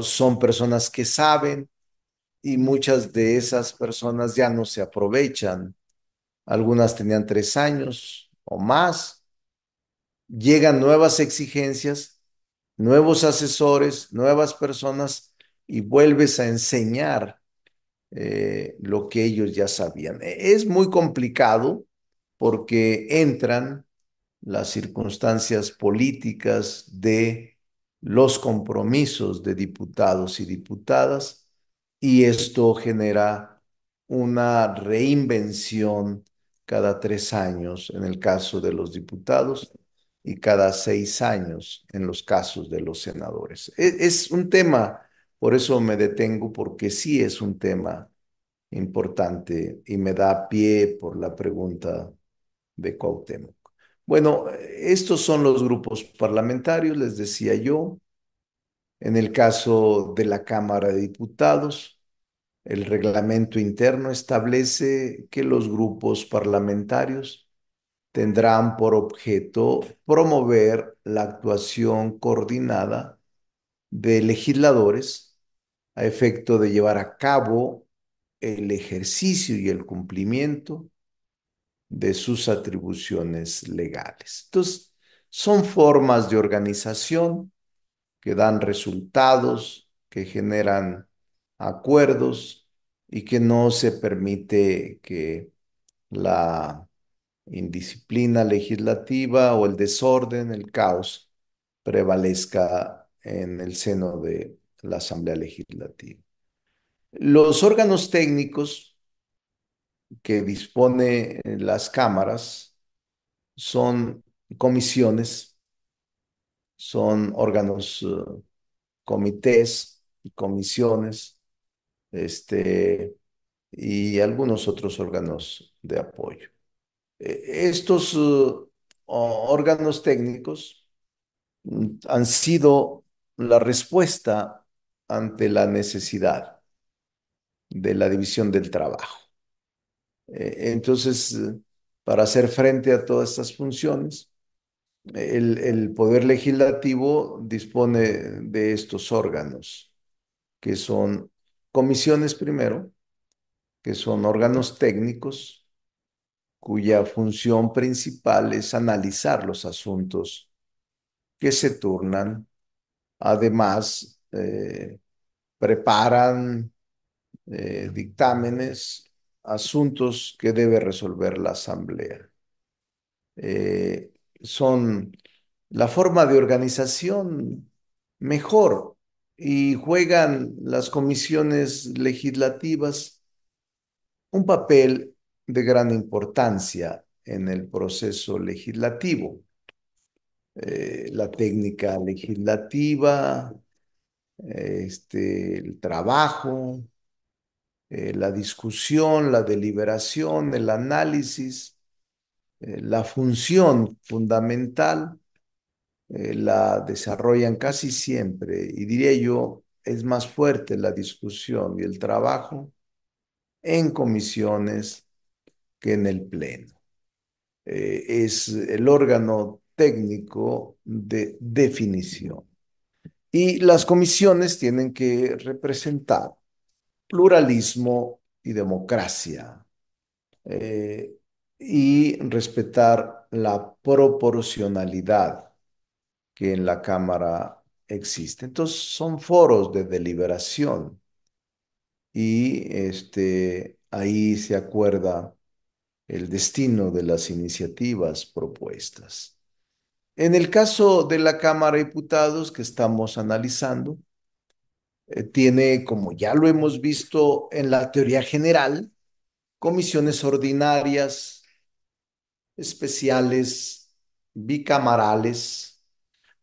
son personas que saben, y muchas de esas personas ya no se aprovechan. Algunas tenían tres años o más. Llegan nuevas exigencias, nuevos asesores, nuevas personas y vuelves a enseñar eh, lo que ellos ya sabían. E-, es muy complicado porque entran las circunstancias políticas de los compromisos de diputados y diputadas y esto genera una reinvención cada tres años en el caso de los diputados y cada seis años en los casos de los senadores. E-, es, un tema, por eso me detengo, porque sí es un tema importante y me da pie por la pregunta de Cuauhtémoc. Bueno, estos son los grupos parlamentarios, les decía yo. En el caso de la Cámara de Diputados, el reglamento interno establece que los grupos parlamentarios tendrán por objeto promover la actuación coordinada de legisladores a efecto de llevar a cabo el ejercicio y el cumplimiento de sus atribuciones legales. Entonces, son formas de organización que dan resultados, que generan acuerdos y que no se permite que la indisciplina legislativa o el desorden, el caos, prevalezca en el seno de la Asamblea Legislativa. Los órganos técnicos que dispone las cámaras son comisiones son órganos, eh, comités y comisiones, este, y algunos otros órganos de apoyo. E, estos eh, órganos técnicos mm, han sido la respuesta ante la necesidad de la división del trabajo. E, entonces, eh, para hacer frente a todas estas funciones, el, Poder Legislativo dispone de estos órganos, que son comisiones primero, que son órganos técnicos, cuya función principal es analizar los asuntos que se turnan. Además, eh, preparan eh, dictámenes, asuntos que debe resolver la Asamblea. Eh, son la forma de organización mejor y juegan las comisiones legislativas un papel de gran importancia en el proceso legislativo. Eh, la técnica legislativa, este, el trabajo, eh, la discusión, la deliberación, el análisis eh, la función fundamental eh, la desarrollan casi siempre, y diría yo, es más fuerte la discusión y el trabajo en comisiones que en el Pleno. Eh, es el órgano técnico de definición. Y las comisiones tienen que representar pluralismo y democracia y respetar la proporcionalidad que en la Cámara existe. Entonces son foros de deliberación y este, ahí se acuerda el destino de las iniciativas propuestas. En el caso de la Cámara de Diputados que estamos analizando, eh, tiene, como ya lo hemos visto en la teoría general, comisiones ordinarias, especiales, bicamarales.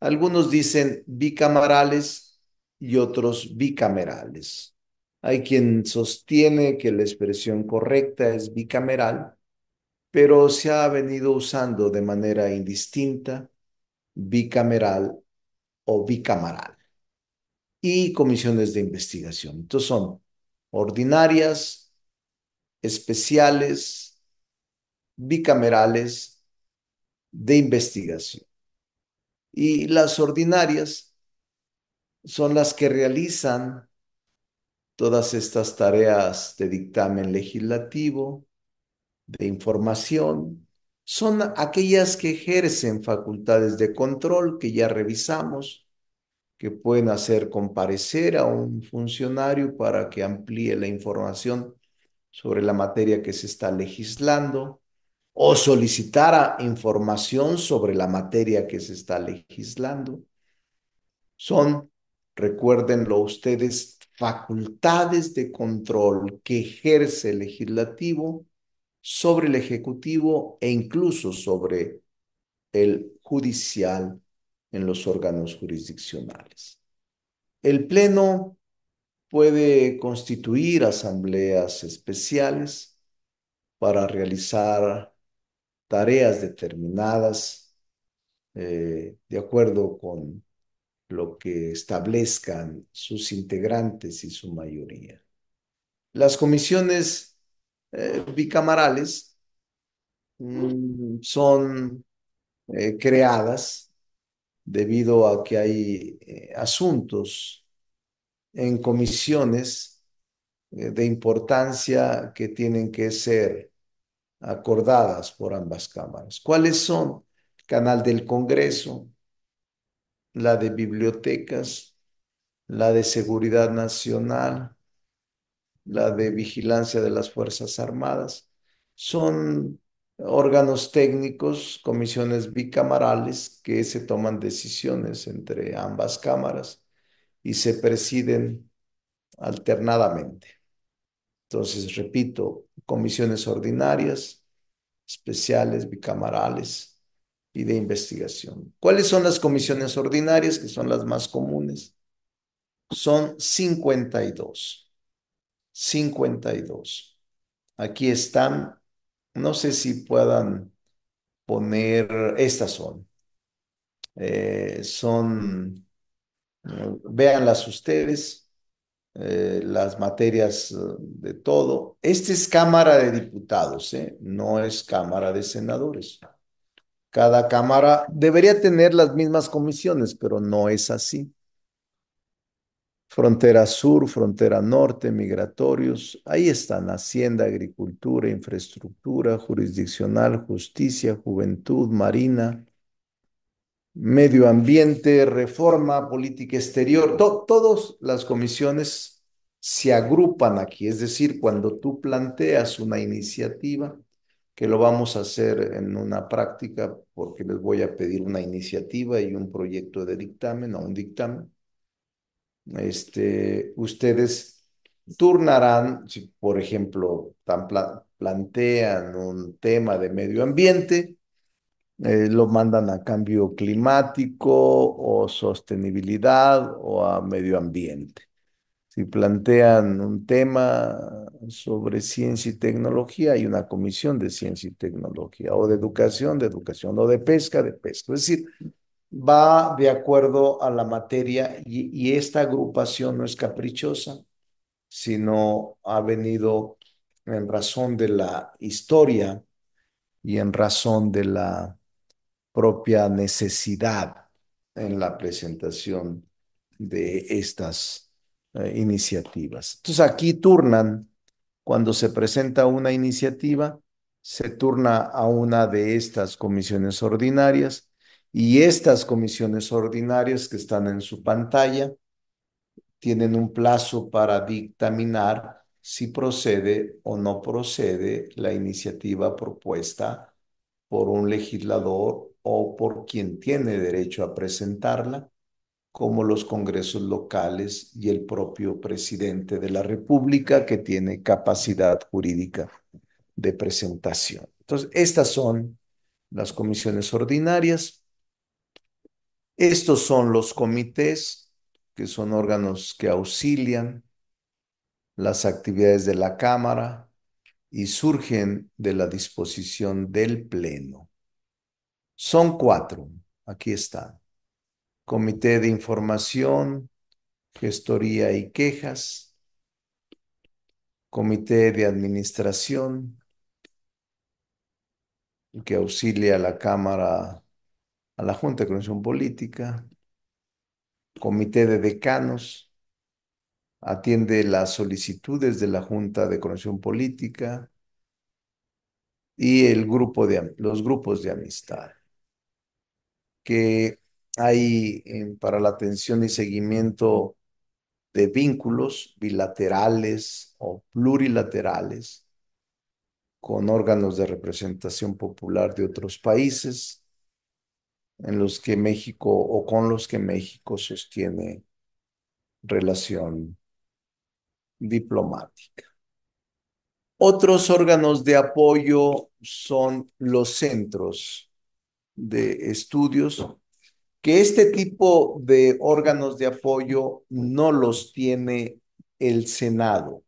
Algunos dicen bicamarales y otros bicamerales. Hay quien sostiene que la expresión correcta es bicameral, pero se ha venido usando de manera indistinta bicameral o bicamaral y comisiones de investigación. Entonces son ordinarias, especiales, bicamerales de investigación. Y las ordinarias son las que realizan todas estas tareas de dictamen legislativo, de información, son aquellas que ejercen facultades de control que ya revisamos, que pueden hacer comparecer a un funcionario para que amplíe la información sobre la materia que se está legislando, o solicitara información sobre la materia que se está legislando. Son, recuérdenlo ustedes, facultades de control que ejerce el legislativo sobre el ejecutivo e incluso sobre el judicial en los órganos jurisdiccionales. El Pleno puede constituir asambleas especiales para realizar tareas determinadas eh, de acuerdo con lo que establezcan sus integrantes y su mayoría. Las comisiones eh, bicamarales mm, son eh, creadas debido a que hay asuntos en comisiones de importancia que tienen que ser acordadas por ambas cámaras. ¿Cuáles son? canal del Congreso, la de bibliotecas, la de seguridad nacional, la de vigilancia de las Fuerzas Armadas. Son órganos técnicos, comisiones bicamarales que se toman decisiones entre ambas cámaras y se presiden alternadamente. Entonces, repito, comisiones ordinarias, especiales, bicamarales y de investigación. ¿Cuáles son las comisiones ordinarias, que son las más comunes? Son 52. 52. Aquí están, no sé si puedan poner, estas son. Eh, son, eh, véanlas ustedes eh, las materias eh, de todo. Esta es Cámara de Diputados, ¿eh? no es Cámara de Senadores. Cada Cámara debería tener las mismas comisiones, pero no es así. Frontera Sur, Frontera Norte, Migratorios, ahí están Hacienda, Agricultura, Infraestructura, Jurisdiccional, Justicia, Juventud, Marina, medio ambiente, reforma, política exterior, todas las comisiones se agrupan aquí, es decir, cuando tú planteas una iniciativa, que lo vamos a hacer en una práctica porque les voy a pedir una iniciativa y un proyecto de dictamen o un dictamen, este, ustedes turnarán, si por ejemplo plantean un tema de medio ambiente, eh, lo mandan a cambio climático o sostenibilidad o a medio ambiente. Si plantean un tema sobre ciencia y tecnología, hay una comisión de ciencia y tecnología, o de educación, de educación, o de pesca, de pesca. Es decir, va de acuerdo a la materia y esta agrupación no es caprichosa, sino ha venido en razón de la historia y en razón de la propia necesidad en la presentación de estas eh, iniciativas. Entonces aquí turnan, cuando se presenta una iniciativa, se turna a una de estas comisiones ordinarias y estas comisiones ordinarias que están en su pantalla tienen un plazo para dictaminar si procede o no procede la iniciativa propuesta por un legislador o por quien tiene derecho a presentarla, como los congresos locales y el propio presidente de la República que tiene capacidad jurídica de presentación. Entonces, estas son las comisiones ordinarias. Estos son los comités, que son órganos que auxilian las actividades de la Cámara y surgen de la disposición del Pleno. Son cuatro. Aquí están. Comité de Información, Gestoría y Quejas, Comité de Administración, que auxilia a la Cámara, a la Junta de Conexión Política, Comité de Decanos, atiende las solicitudes de la Junta de Conexión Política y el grupo de, los grupos de amistad que hay eh, para la atención y seguimiento de vínculos bilaterales o plurilaterales con órganos de representación popular de otros países en los que México o con los que México sostiene relación diplomática. Otros órganos de apoyo son los centros de estudios, que este tipo de órganos de apoyo no los tiene el Senado,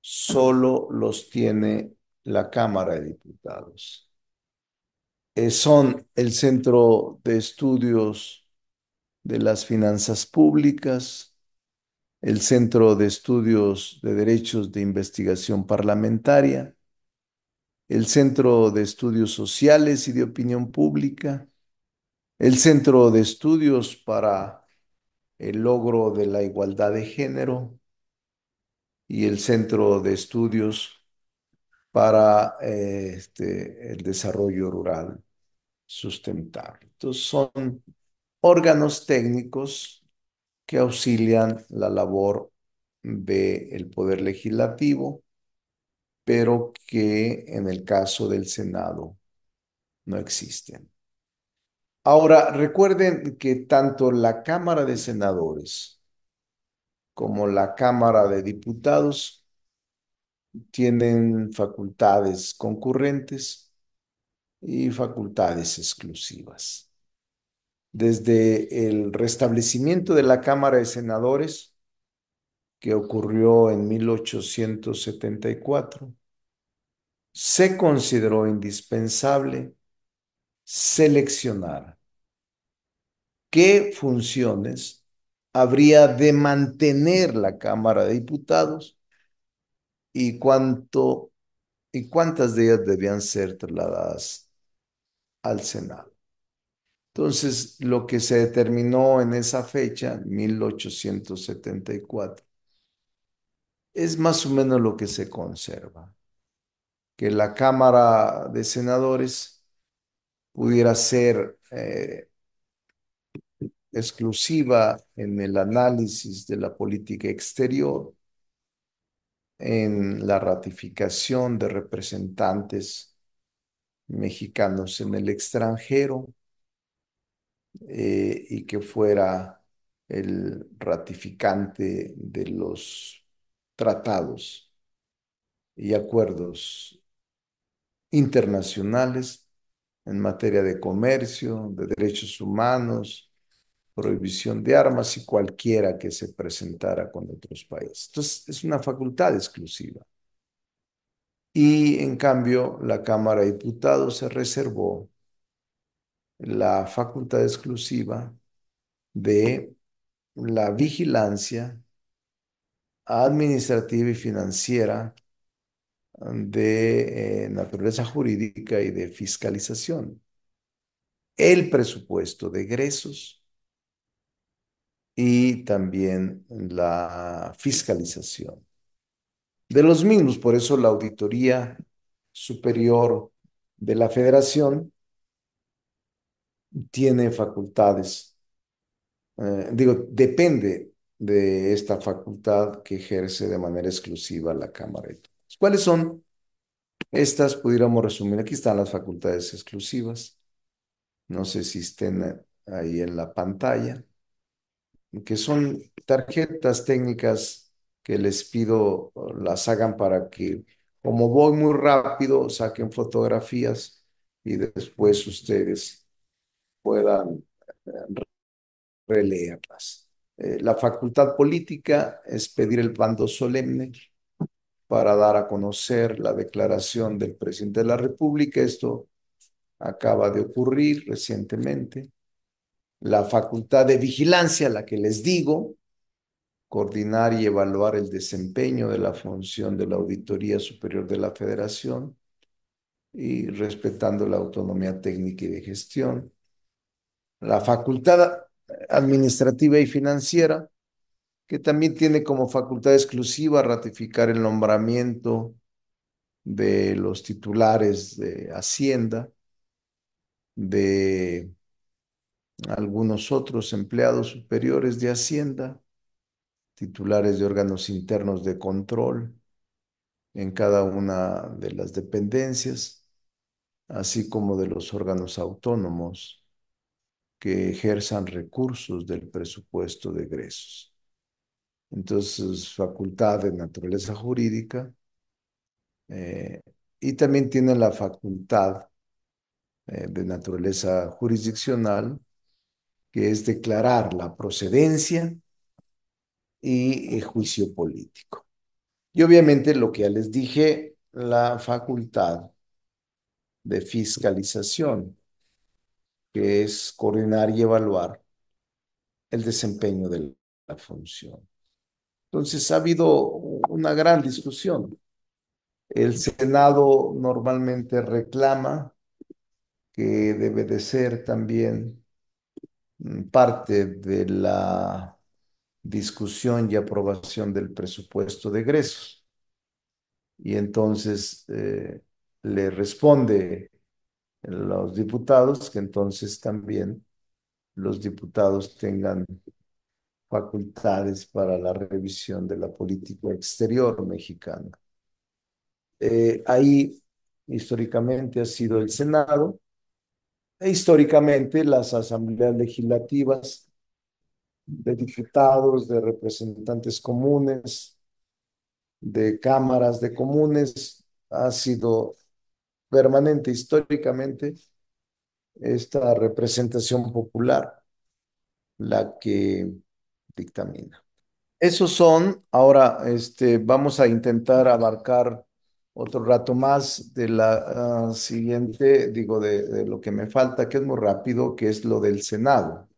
solo los tiene la Cámara de Diputados. Eh, son el Centro de Estudios de las Finanzas Públicas, el Centro de Estudios de Derechos de Investigación Parlamentaria, el Centro de Estudios Sociales y de Opinión Pública, el Centro de Estudios para el Logro de la Igualdad de Género y el Centro de Estudios para eh, este, el Desarrollo Rural Sustentable. Entonces son órganos técnicos que auxilian la labor del poder legislativo pero que en el caso del Senado no existen. Ahora, recuerden que tanto la Cámara de Senadores como la Cámara de Diputados tienen facultades concurrentes y facultades exclusivas. Desde el restablecimiento de la Cámara de Senadores, que ocurrió en 1874, se consideró indispensable seleccionar qué funciones habría de mantener la Cámara de Diputados y cuánto y cuántas de ellas debían ser trasladadas al Senado. Entonces, lo que se determinó en esa fecha, 1874, es más o menos lo que se conserva, que la Cámara de Senadores pudiera ser eh, exclusiva en el análisis de la política exterior, en la ratificación de representantes mexicanos en el extranjero eh, y que fuera el ratificante de los tratados y acuerdos internacionales en materia de comercio, de derechos humanos, prohibición de armas y cualquiera que se presentara con otros países. Entonces, es una facultad exclusiva. Y en cambio, la Cámara de Diputados se reservó la facultad exclusiva de la vigilancia administrativa y financiera mm, de eh, naturaleza jurídica y de fiscalización. El presupuesto de egresos y también la fiscalización de los mismos. Por eso la Auditoría Superior de la Federación tiene facultades, eh, digo, depende de esta facultad que ejerce de manera exclusiva la Cámara de ¿Cuáles son estas? Pudiéramos resumir. Aquí están las facultades exclusivas. No sé si estén ahí en la pantalla, que son tarjetas técnicas que les pido las hagan para que, como voy muy rápido, saquen fotografías y después ustedes puedan eh, releerlas. Eh, la facultad política es pedir el bando solemne para dar a conocer la declaración del presidente de la República. Esto acaba de ocurrir recientemente. La facultad de vigilancia, la que les digo, coordinar y evaluar el desempeño de la función de la Auditoría Superior de la Federación y respetando la autonomía técnica y de gestión. La facultad administrativa y financiera, que también tiene como facultad exclusiva ratificar el nombramiento de los titulares de Hacienda, de algunos otros empleados superiores de Hacienda, titulares de órganos internos de control en cada una de las dependencias, así como de los órganos autónomos que ejerzan recursos del presupuesto de egresos. Entonces, facultad de naturaleza jurídica eh, y también tiene la facultad eh, de naturaleza jurisdiccional, que es declarar la procedencia y el eh, juicio político. Y obviamente lo que ya les dije, la facultad de fiscalización, que es coordinar y evaluar el desempeño de la función. Entonces ha habido una gran discusión. El Senado normalmente reclama que debe de ser también mm, parte de la discusión y aprobación del presupuesto de egresos. Y entonces eh, le responde los diputados, que entonces también los diputados tengan facultades para la revisión de la política exterior mexicana. Eh, ahí históricamente ha sido el Senado e históricamente las asambleas legislativas de diputados, de representantes comunes, de cámaras de comunes, ha sido permanente históricamente esta representación popular, la que dictamina. Esos son, ahora este, vamos a intentar abarcar otro rato más de la ah, siguiente, digo, de, de, lo que me falta, que es muy rápido, que es lo del Senado.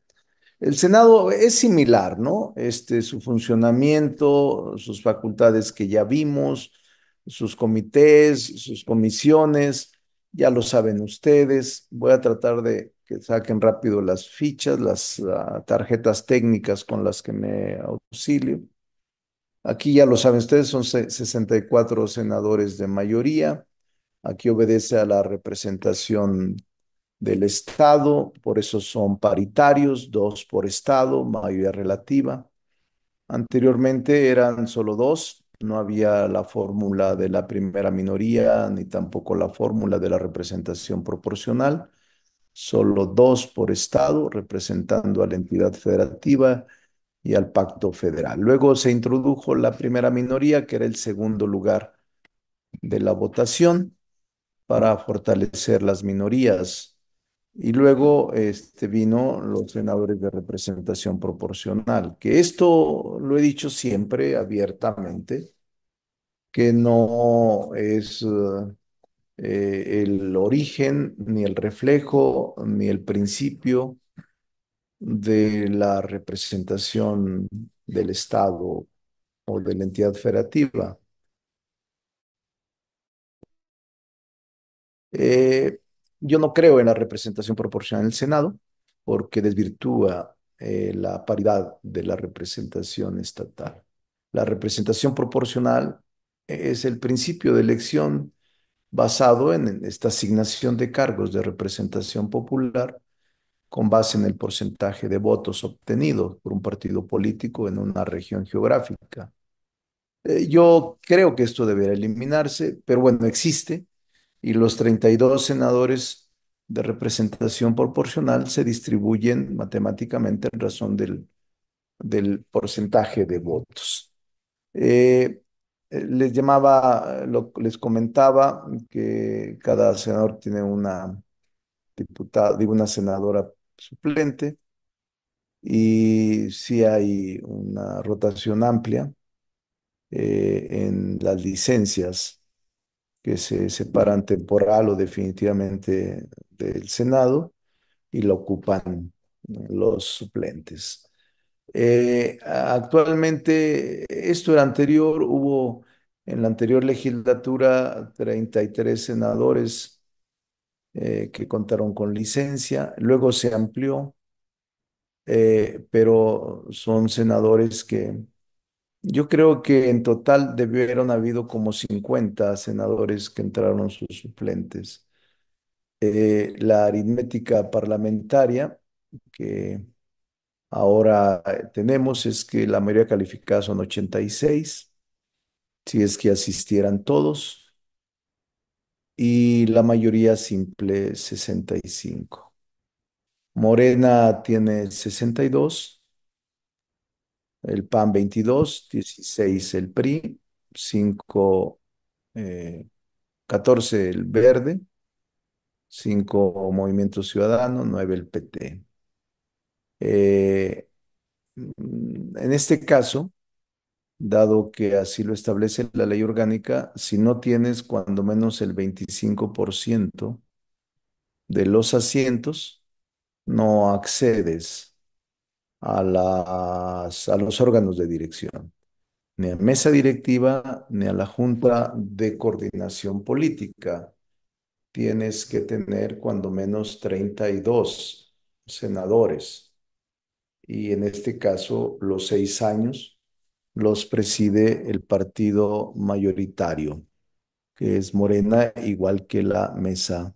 El Senado es similar, ¿no? Este, su funcionamiento, sus facultades que ya vimos, sus comités, sus comisiones, ya lo saben ustedes. Voy a tratar de que saquen rápido las fichas, las ah, tarjetas técnicas con las que me auxilio. Aquí ya lo saben ustedes, son 64 senadores de mayoría. Aquí obedece a la representación del Estado, por eso son paritarios, dos por Estado, mayoría relativa. Anteriormente eran solo dos, no había la fórmula de la primera minoría, ni tampoco la fórmula de la representación proporcional, solo dos por estado, representando a la entidad federativa y al pacto federal. Luego se introdujo la primera minoría, que era el segundo lugar de la votación, para fortalecer las minorías y luego este, vino los senadores de representación proporcional, que esto lo he dicho siempre abiertamente, que no es eh, el origen, ni el reflejo, ni el principio de la representación del Estado o de la entidad federativa. Eh, yo no creo en la representación proporcional en el Senado porque desvirtúa eh, la paridad de la representación estatal. La representación proporcional es el principio de elección basado en esta asignación de cargos de representación popular con base en el porcentaje de votos obtenidos por un partido político en una región geográfica. Eh, yo creo que esto debería eliminarse, pero bueno, existe y los 32 senadores de representación proporcional se distribuyen matemáticamente en razón del, del porcentaje de votos. Eh, eh, les llamaba, les comentaba que cada senador tiene una diputada, digo, una senadora suplente y sí hay una rotación amplia eh, en las licencias que se separan temporal o definitivamente del Senado y lo ocupan los suplentes. Eh, actualmente, esto era anterior, hubo en la anterior legislatura 33 senadores eh, que contaron con licencia, luego se amplió, eh, pero son senadores que yo creo que en total debieron haber habido como 50 senadores que entraron sus suplentes. Eh, la aritmética parlamentaria que ahora eh, tenemos es que la mayoría calificada son 86, si es que asistieran todos, y la mayoría simple 65. Morena tiene 62 el PAN 22, 16 el PRI, 5, 14 el Verde, 5 Movimiento Ciudadano, 9 el PT. Eh, mm, en este caso, dado que así lo establece la ley orgánica, si no tienes cuando menos el 25% de los asientos, no accedes a, los órganos de dirección, ni a mesa directiva, ni a la Junta de Coordinación Política. Tienes que tener cuando menos 32 senadores. Y en este caso, los seis años los preside el partido mayoritario, que es Morena, igual que la mesa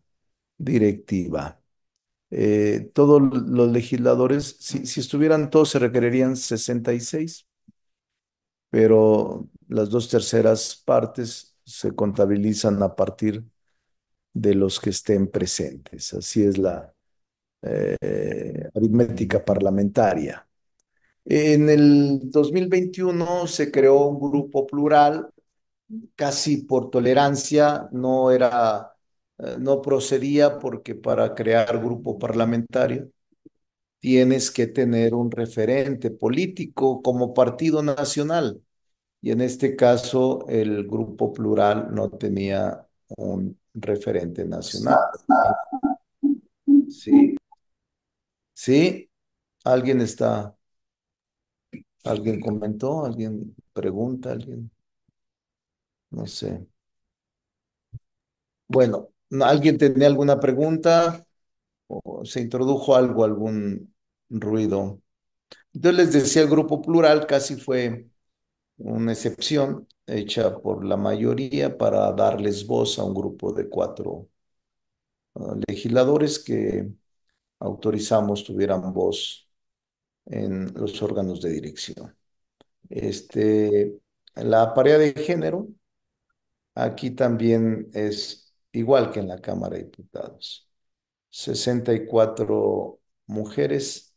directiva. Eh, todos los legisladores, si, estuvieran todos, se requerirían 66, pero las dos terceras partes se contabilizan a partir de los que estén presentes. Así es la eh, aritmética parlamentaria. En el 2021 se creó un grupo plural, casi por tolerancia, no era eh, no procedía porque para crear grupo parlamentario tienes que tener un referente político como partido nacional. Y en este caso, el grupo plural no tenía un referente nacional. Sí. Sí. Alguien está. Alguien comentó, alguien pregunta, alguien. No sé. Bueno, ¿Alguien tenía alguna pregunta? ¿O se introdujo algo, algún ruido? Yo les decía, el grupo plural casi fue una excepción hecha por la mayoría para darles voz a un grupo de cuatro ah, legisladores que autorizamos tuvieran voz en los órganos de dirección. Este, la pareja de género aquí también es igual que en la Cámara de Diputados. 64 mujeres,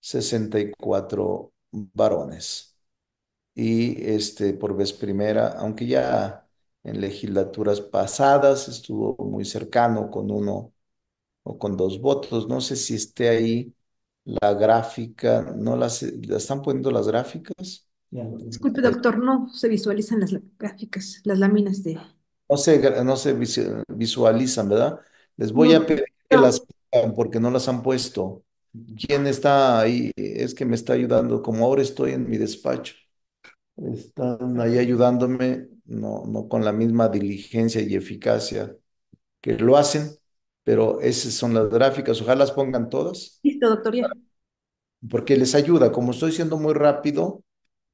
64 varones. Y este, por vez primera, aunque ya en legislaturas pasadas estuvo muy cercano con uno o con dos votos, no sé si esté ahí la gráfica, ¿no las ¿la están poniendo las gráficas? Disculpe, eh, doctor, no se visualizan las gráficas, las láminas de no se, no visualizan, ¿verdad? Les voy a pedir que las pongan porque no las han puesto. ¿Quién está ahí? Es que me está ayudando. Como ahora estoy en mi despacho, están ahí ayudándome, no, no con la misma diligencia y eficacia que lo hacen, pero esas son las gráficas. Ojalá las pongan todas. Listo, doctoría. Porque les ayuda. Como estoy siendo muy rápido,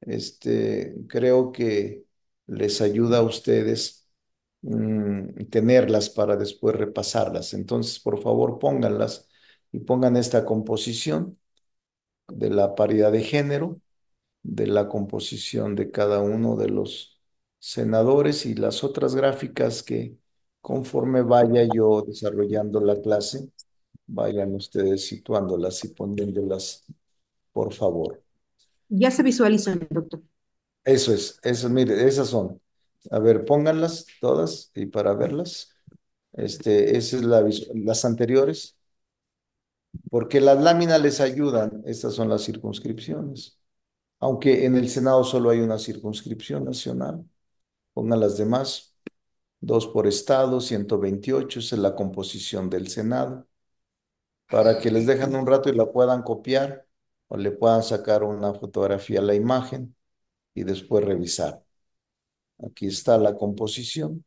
este, creo que les ayuda a ustedes Mm, tenerlas para después repasarlas. Entonces, por favor, pónganlas y pongan esta composición de la paridad de género, de la composición de cada uno de los senadores y las otras gráficas que conforme vaya yo desarrollando la clase, vayan ustedes situándolas y poniéndolas, por favor. Ya se visualizan, doctor. Eso es, eso, mire, esas son. A ver, pónganlas todas y para verlas. Este, esa es la las anteriores. Porque las láminas les ayudan. Estas son las circunscripciones. Aunque en el Senado solo hay una circunscripción nacional. Pongan las demás. Dos por estado, 128. Esa es la composición del Senado. Para que les dejan un rato y la puedan copiar o le puedan sacar una fotografía a la imagen y después revisar. Aquí está la composición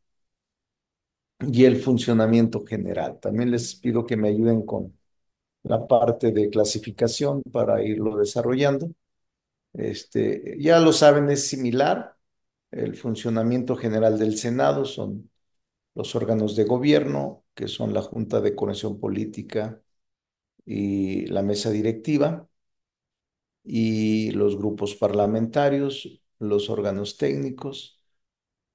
y el funcionamiento general. También les pido que me ayuden con la parte de clasificación para irlo desarrollando. Este, ya lo saben, es similar. El funcionamiento general del Senado son los órganos de gobierno, que son la Junta de Conexión Política y la mesa directiva, y los grupos parlamentarios, los órganos técnicos,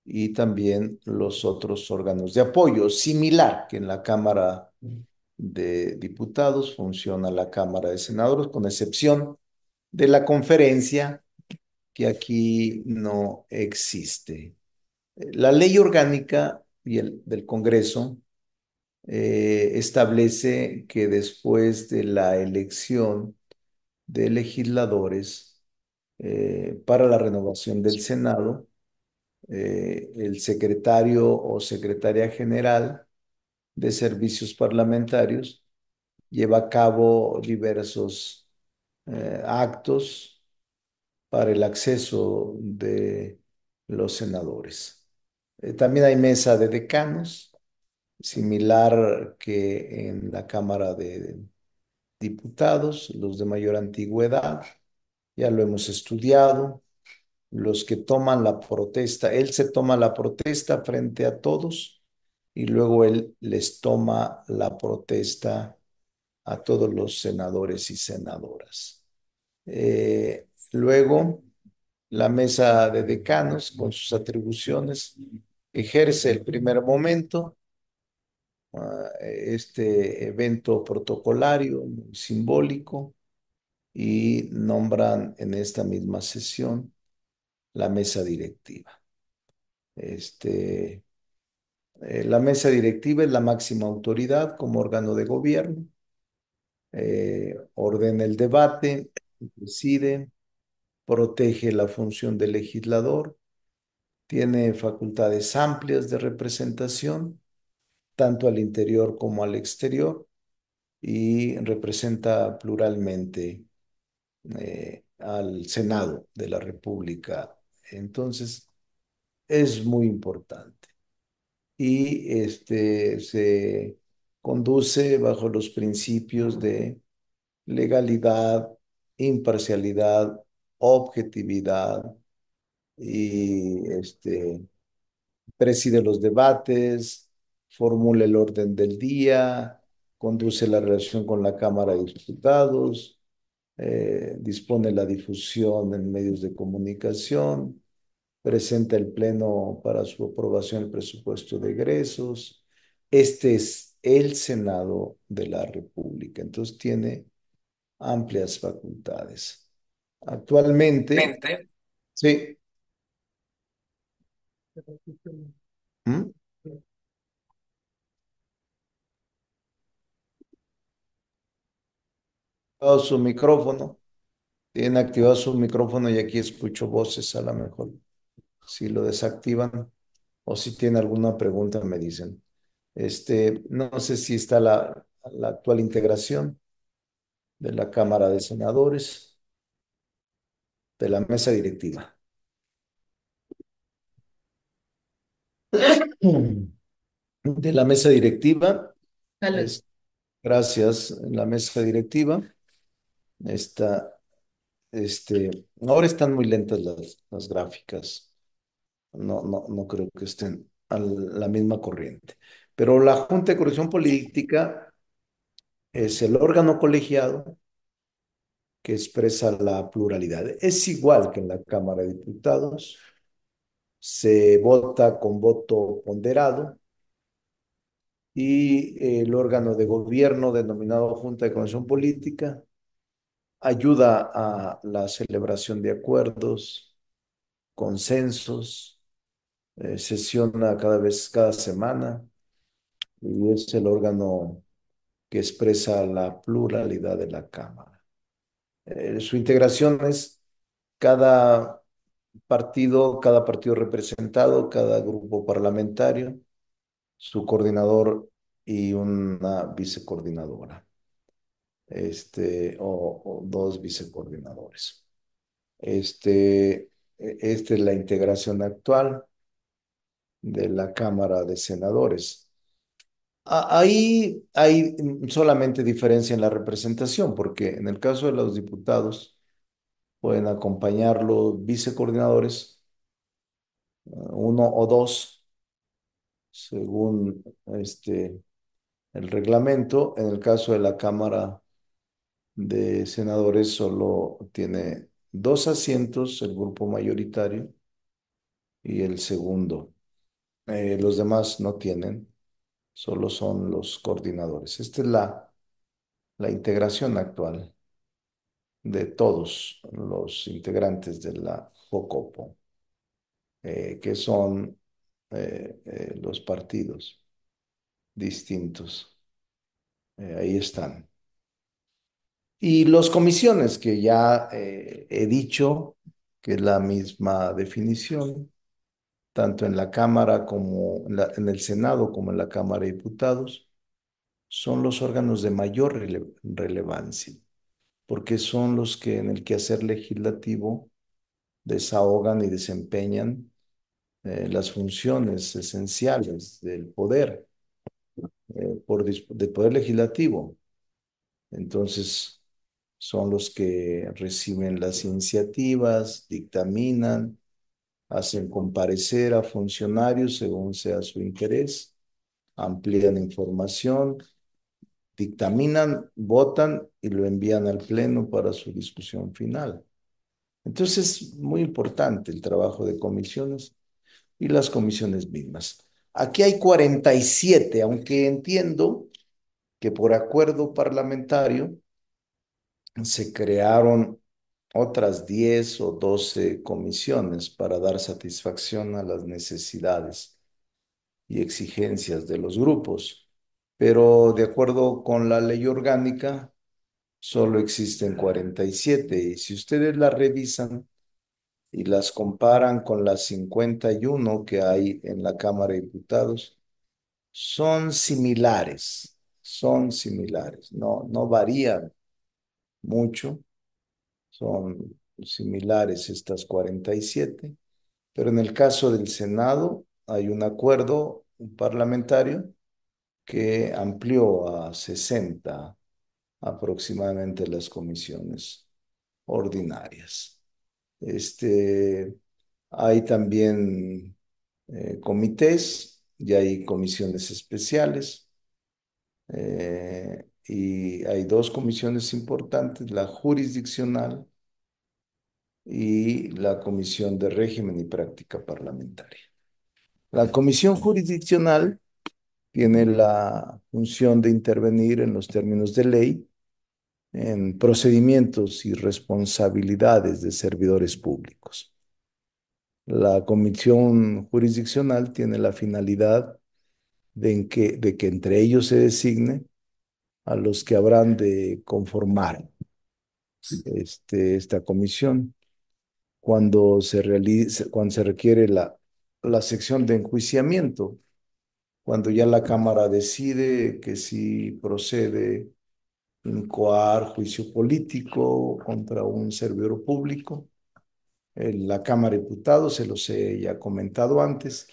y también los otros órganos de apoyo, similar que en la Cámara de Diputados funciona la Cámara de Senadores, con excepción de la conferencia que aquí no existe. La ley orgánica y el, del Congreso eh, establece que después de la elección de legisladores eh, para la renovación del Senado, eh, el secretario o secretaria general de servicios parlamentarios lleva a cabo diversos eh, actos para el acceso de los senadores. Eh, también hay mesa de decanos, similar que en la Cámara de Diputados, los de mayor antigüedad, ya lo hemos estudiado, los que toman la protesta. Él se toma la protesta frente a todos y luego él les toma la protesta a todos los senadores y senadoras. Eh, luego, la mesa de decanos, con sus atribuciones, ejerce el primer momento, ah, este evento protocolario, simbólico, y nombran en esta misma sesión la mesa directiva. Este, eh, la mesa directiva es la máxima autoridad como órgano de gobierno, eh, ordena el debate, decide, protege la función del legislador, tiene facultades amplias de representación, tanto al interior como al exterior, y representa pluralmente eh, al Senado de la República entonces, es muy importante. Y este, se conduce bajo los principios de legalidad, imparcialidad, objetividad y este, preside los debates, formula el orden del día, conduce la relación con la Cámara de Diputados, eh, dispone la difusión en medios de comunicación, presenta el Pleno para su aprobación el presupuesto de egresos. Este es el Senado de la República, entonces tiene amplias facultades. Actualmente... ¿Mente? Sí. ¿Mm? su micrófono. tiene activado su micrófono y aquí escucho voces a lo mejor si lo desactivan o si tienen alguna pregunta me dicen. Este, no sé si está la, la actual integración de la Cámara de Senadores, de la mesa directiva. De la mesa directiva. gracias, en la mesa directiva. Está, este, ahora están muy lentas las gráficas no, no, no creo que estén a la misma corriente. Pero la Junta de Corrección Política es el órgano colegiado que expresa la pluralidad. Es igual que en la Cámara de Diputados, se vota con voto ponderado y eh, el órgano de gobierno denominado Junta de Corrección Política ayuda a la celebración de acuerdos, consensos, eh, sesiona cada vez, cada semana, y es el órgano que expresa la pluralidad de la Cámara. Eh, su integración es cada partido, cada partido representado, cada grupo parlamentario, su coordinador y una vicecoordinadora, este, o, dos vicecoordinadores. Este, e, esta es la integración actual de la Cámara de Senadores. Ahí hay solamente diferencia en la representación, porque en el caso de los diputados pueden acompañar los vicecoordinadores, eh, uno o dos, según este, el reglamento. En el caso de la Cámara de Senadores solo tiene dos asientos, el grupo mayoritario y el segundo. Eh, los demás no tienen, solo son los coordinadores. Esta es la, integración actual de todos los integrantes de la JOCOPO, eh, que son eh, los partidos distintos. ahí están. Y las comisiones que ya he dicho, que es la misma definición, tanto en la Cámara como en, el Senado como en la Cámara de Diputados, son los órganos de mayor relevancia, porque son los que en el quehacer legislativo desahogan y desempeñan eh, las funciones esenciales del poder, eh, del poder legislativo. Entonces, son los que reciben las iniciativas, dictaminan, hacen comparecer a funcionarios según sea su interés, amplían información, dictaminan, votan y lo envían al Pleno para su discusión final. Entonces es muy importante el trabajo de comisiones y las comisiones mismas. Aquí hay 47, aunque entiendo que por acuerdo parlamentario se crearon otras 10 o 12 comisiones para dar satisfacción a las necesidades y exigencias de los grupos. Pero de acuerdo con la ley orgánica, solo existen 47 y si ustedes las revisan y las comparan con las 51 que hay en la Cámara de Diputados, son similares, son similares, no, no varían mucho son similares estas 47, pero en el caso del Senado hay un acuerdo parlamentario que amplió a 60 aproximadamente las comisiones ordinarias. Este, hay también eh, comités y hay comisiones especiales. Eh, y hay dos comisiones importantes, la jurisdiccional y la Comisión de Régimen y Práctica Parlamentaria. La Comisión Jurisdiccional tiene la función de intervenir en los términos de ley en procedimientos y responsabilidades de servidores públicos. La comisión jurisdiccional tiene la finalidad de, que, de que entre ellos se designe a los que habrán de conformar este, esta comisión cuando se, cuando se requiere la, la sección de enjuiciamiento, cuando ya la Cámara decide que si procede incoar juicio político contra un servidor público. Eh, la Cámara de Diputados, se los he ya comentado antes,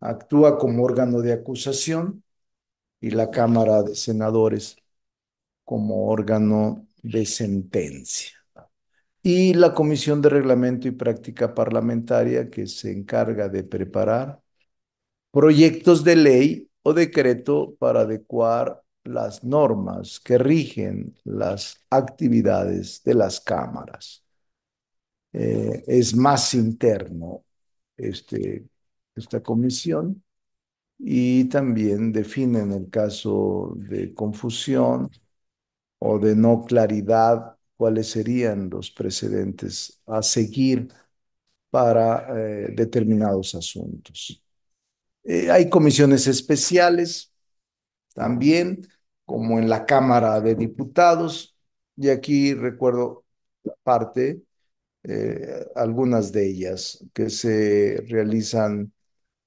actúa como órgano de acusación y la Cámara de Senadores como órgano de sentencia. Y la Comisión de Reglamento y Práctica Parlamentaria, que se encarga de preparar proyectos de ley o decreto para adecuar las normas que rigen las actividades de las cámaras. Eh, es más interno este, esta comisión y también define en el caso de confusión o de no claridad cuáles serían los precedentes a seguir para eh, determinados asuntos. Eh, hay comisiones especiales también, como en la Cámara de Diputados, y aquí recuerdo parte, eh, algunas de ellas que se realizan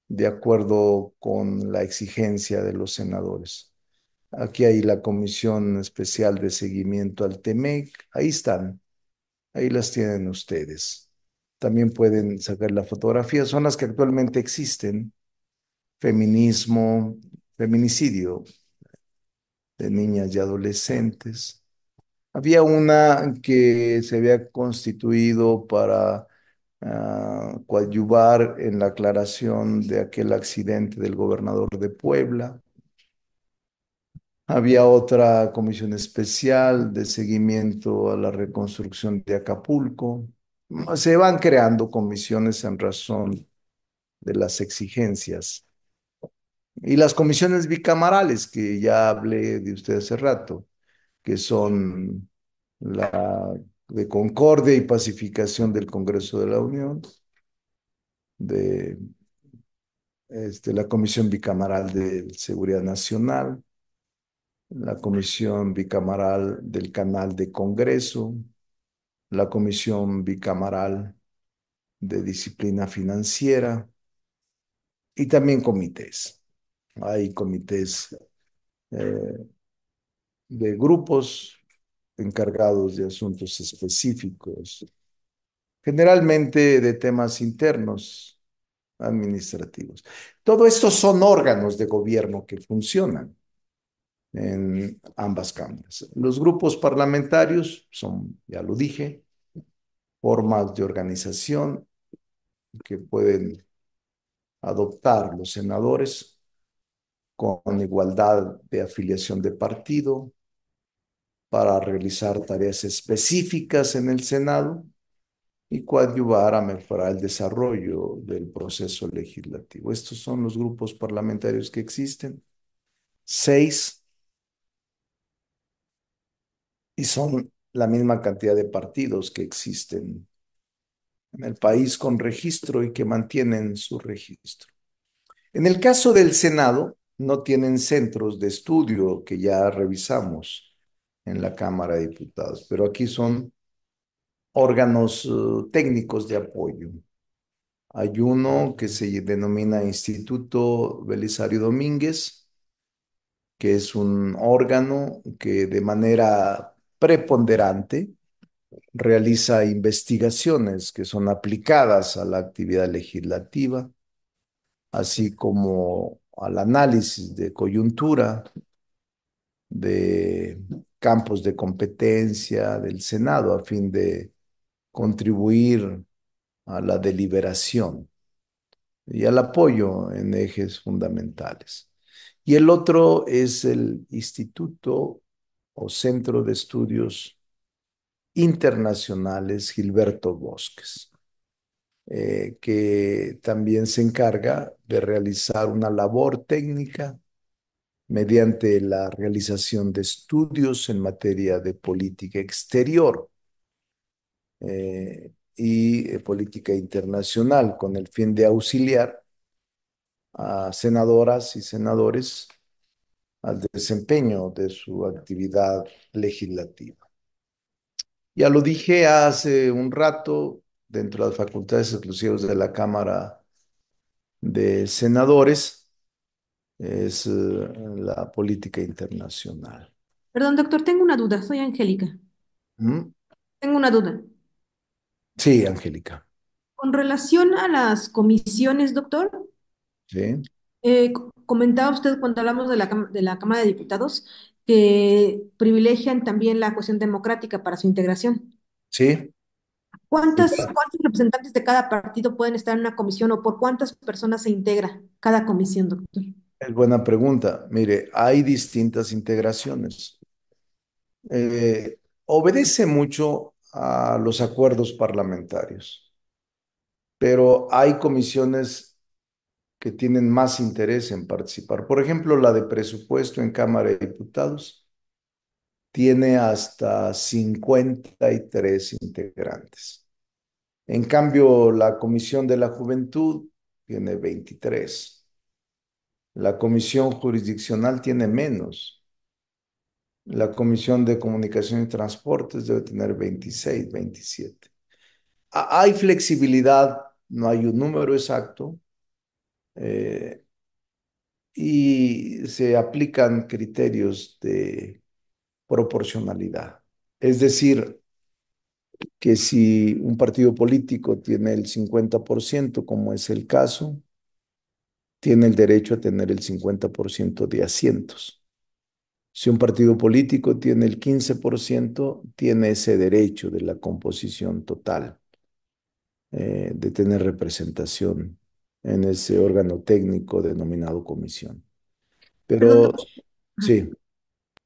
de acuerdo con la exigencia de los senadores. Aquí hay la Comisión Especial de Seguimiento al TEMEC. Ahí están. Ahí las tienen ustedes. También pueden sacar la fotografía. Son las que actualmente existen. Feminismo, feminicidio de niñas y adolescentes. Había una que se había constituido para ah, coadyuvar en la aclaración de aquel accidente del gobernador de Puebla. Había otra comisión especial de seguimiento a la reconstrucción de Acapulco. Se van creando comisiones en razón de las exigencias. Y las comisiones bicamarales que ya hablé de usted hace rato, que son la de concordia y pacificación del Congreso de la Unión, de este, la Comisión Bicamaral de Seguridad Nacional, la Comisión Bicamaral del Canal de Congreso, la Comisión Bicamaral de Disciplina Financiera y también comités. Hay comités eh, de grupos encargados de asuntos específicos, generalmente de temas internos administrativos. Todo esto son órganos de gobierno que funcionan en ambas cámaras. Los grupos parlamentarios son, ya lo dije, formas de organización que pueden adoptar los senadores con igualdad de afiliación de partido para realizar tareas específicas en el Senado y coadyuvar a mejorar el desarrollo del proceso legislativo. Estos son los grupos parlamentarios que existen. Seis y son la misma cantidad de partidos que existen en el país con registro y que mantienen su registro. En el caso del Senado, no tienen centros de estudio que ya revisamos en la Cámara de Diputados, pero aquí son órganos eh, técnicos de apoyo. Hay uno que se denomina Instituto Belisario Domínguez, que es un órgano que de manera preponderante, realiza investigaciones que son aplicadas a la actividad legislativa, así como al análisis de coyuntura, de campos de competencia del Senado a fin de contribuir a la deliberación y al apoyo en ejes fundamentales. Y el otro es el Instituto o Centro de Estudios Internacionales Gilberto Bosques, eh, que también se encarga de realizar una labor técnica mediante la realización de estudios en materia de política exterior eh, y eh, política internacional con el fin de auxiliar a senadoras y senadores al desempeño de su actividad legislativa. Ya lo dije hace un rato, dentro de las facultades exclusivas de la Cámara de Senadores, es eh, la política internacional. Perdón, doctor, tengo una duda. Soy Angélica. ¿Mm? Tengo una duda. Sí, Angélica. Con relación a las comisiones, doctor, sí. Eh, comentaba usted cuando hablamos de la, de la Cámara de Diputados que privilegian también la cuestión democrática para su integración. Sí. ¿Cuántas, ¿Cuántos representantes de cada partido pueden estar en una comisión o por cuántas personas se integra cada comisión, doctor? Es buena pregunta. Mire, hay distintas integraciones. Eh, obedece mucho a los acuerdos parlamentarios, pero hay comisiones que tienen más interés en participar. Por ejemplo, la de presupuesto en Cámara de Diputados tiene hasta 53 integrantes. En cambio, la Comisión de la Juventud tiene 23. La Comisión Jurisdiccional tiene menos. La Comisión de Comunicación y Transportes debe tener 26, 27. Hay flexibilidad, no hay un número exacto, eh, y se aplican criterios de proporcionalidad. Es decir, que si un partido político tiene el 50%, como es el caso, tiene el derecho a tener el 50% de asientos. Si un partido político tiene el 15%, tiene ese derecho de la composición total, eh, de tener representación en ese órgano técnico denominado comisión. Pero sí.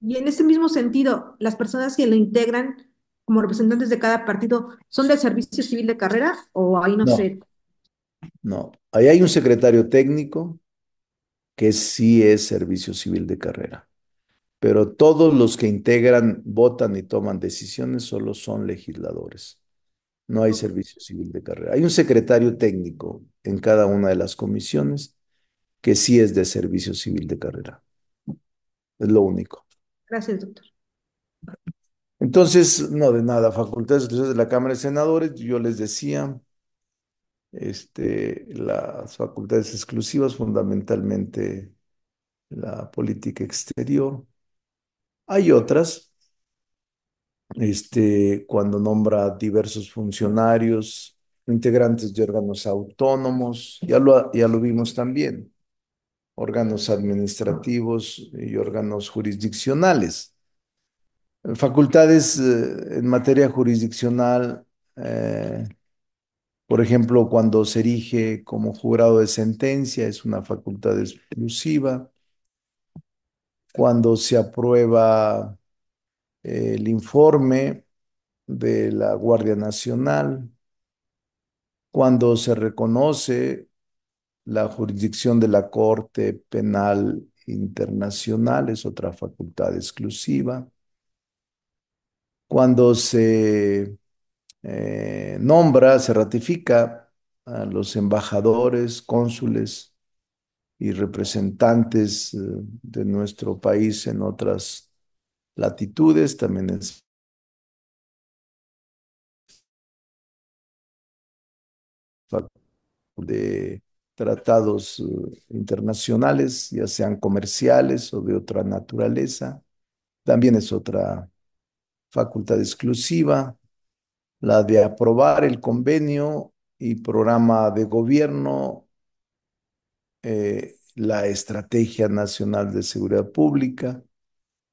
Y en ese mismo sentido, las personas que lo integran como representantes de cada partido, ¿son del servicio civil de carrera o ahí no, no sé? No, ahí hay un secretario técnico que sí es servicio civil de carrera, pero todos los que integran, votan y toman decisiones solo son legisladores no hay servicio civil de carrera. Hay un secretario técnico en cada una de las comisiones que sí es de servicio civil de carrera. Es lo único. Gracias, doctor. Entonces, no de nada, facultades de la Cámara de Senadores, yo les decía, este, las facultades exclusivas, fundamentalmente la política exterior. Hay otras, este, cuando nombra diversos funcionarios, integrantes de órganos autónomos, ya lo, ya lo vimos también, órganos administrativos y órganos jurisdiccionales. Facultades eh, en materia jurisdiccional, eh, por ejemplo, cuando se erige como jurado de sentencia, es una facultad exclusiva. Cuando se aprueba el informe de la Guardia Nacional, cuando se reconoce la jurisdicción de la Corte Penal Internacional, es otra facultad exclusiva, cuando se eh, nombra, se ratifica a los embajadores, cónsules y representantes eh, de nuestro país en otras latitudes, también es de tratados eh, internacionales, ya sean comerciales o de otra naturaleza. También es otra facultad exclusiva, la de aprobar el convenio y programa de gobierno, eh, la Estrategia Nacional de Seguridad Pública,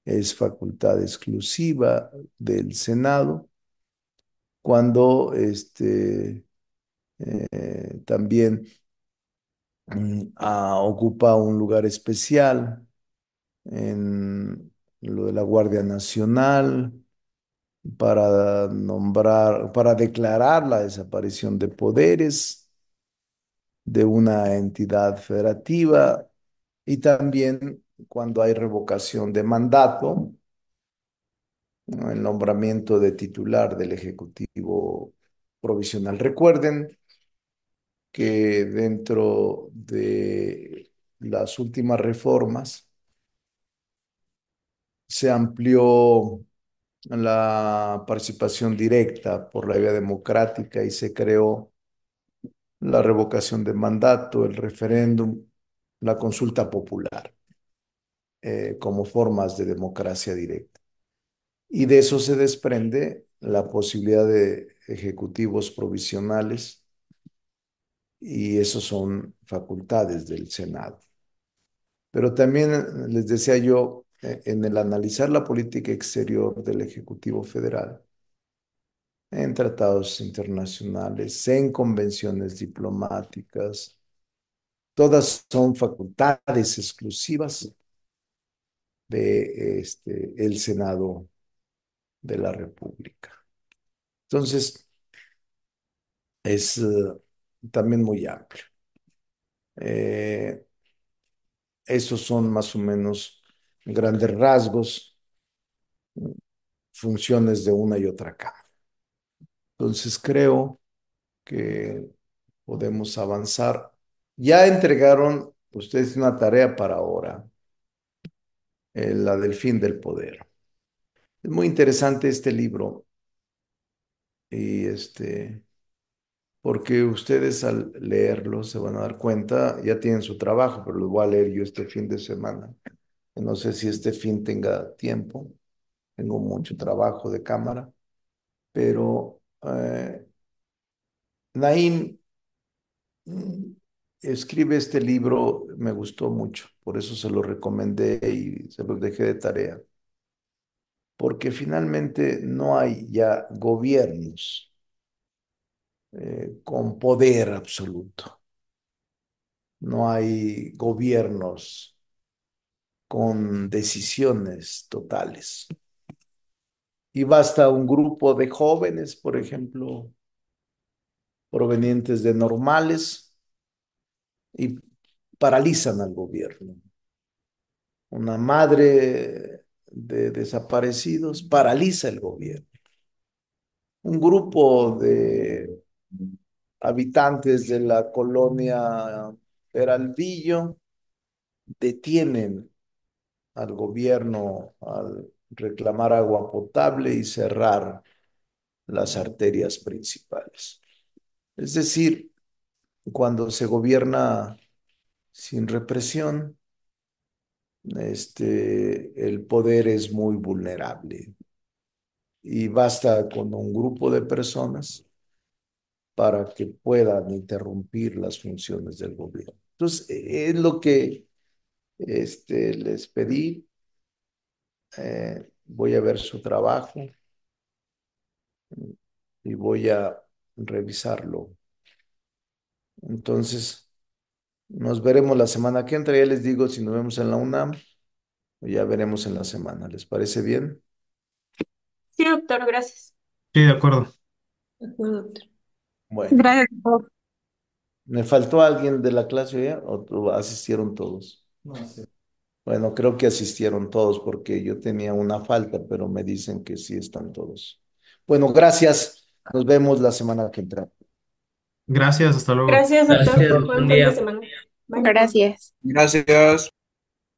es facultad exclusiva del Senado, cuando este, eh, también mm, ocupa un lugar especial en lo de la Guardia Nacional para nombrar, para declarar la desaparición de poderes de una entidad federativa y también cuando hay revocación de mandato, el nombramiento de titular del Ejecutivo Provisional. Recuerden que dentro de las últimas reformas se amplió la participación directa por la vía democrática y se creó la revocación de mandato, el referéndum, la consulta popular. Eh, como formas de democracia directa. Y de eso se desprende la posibilidad de ejecutivos provisionales y eso son facultades del Senado. Pero también eh, les decía yo, eh, en el analizar la política exterior del Ejecutivo Federal, en tratados internacionales, en convenciones diplomáticas, todas son facultades exclusivas de este, el Senado de la República. Entonces, es eh, también muy amplio. Eh, esos son más o menos grandes rasgos, mm, funciones de una y otra cámara. Entonces, creo que podemos avanzar. Ya entregaron ustedes una tarea para ahora eh, la del fin del poder. Es muy interesante este libro. Y este, porque ustedes al leerlo se van a dar cuenta, ya tienen su trabajo, pero lo voy a leer yo este fin de semana. No sé si este fin tenga tiempo, tengo mucho trabajo de cámara, pero eh, Naim escribe este libro, me gustó mucho, por eso se lo recomendé y se lo dejé de tarea. Porque finalmente no hay ya gobiernos eh, con poder absoluto. No hay gobiernos con decisiones totales. Y basta un grupo de jóvenes, por ejemplo, provenientes de normales, y paralizan al gobierno. Una madre de desaparecidos paraliza el gobierno. Un grupo de habitantes de la colonia Peralvillo detienen al gobierno al reclamar agua potable y cerrar las arterias principales. Es decir, cuando se gobierna sin represión, este, el poder es muy vulnerable. Y basta con un grupo de personas para que puedan interrumpir las funciones del gobierno. Entonces, e-, es lo que este, les pedí. Eh, voy a ver su trabajo y voy a revisarlo. Entonces, nos veremos la semana que entra. Ya les digo si nos vemos en la UNAM o ya veremos en la semana. ¿Les parece bien? Sí, doctor, gracias. Sí, de acuerdo. De acuerdo, doctor. Bueno. Gracias, doctor. ¿Me faltó alguien de la clase hoy? o asistieron todos? No sé. Bueno, creo que asistieron todos porque yo tenía una falta, pero me dicen que sí están todos. Bueno, gracias. Nos vemos la semana que entra. Gracias, hasta luego. Gracias, doctor. Gracias, buen día. Gracias. Gracias.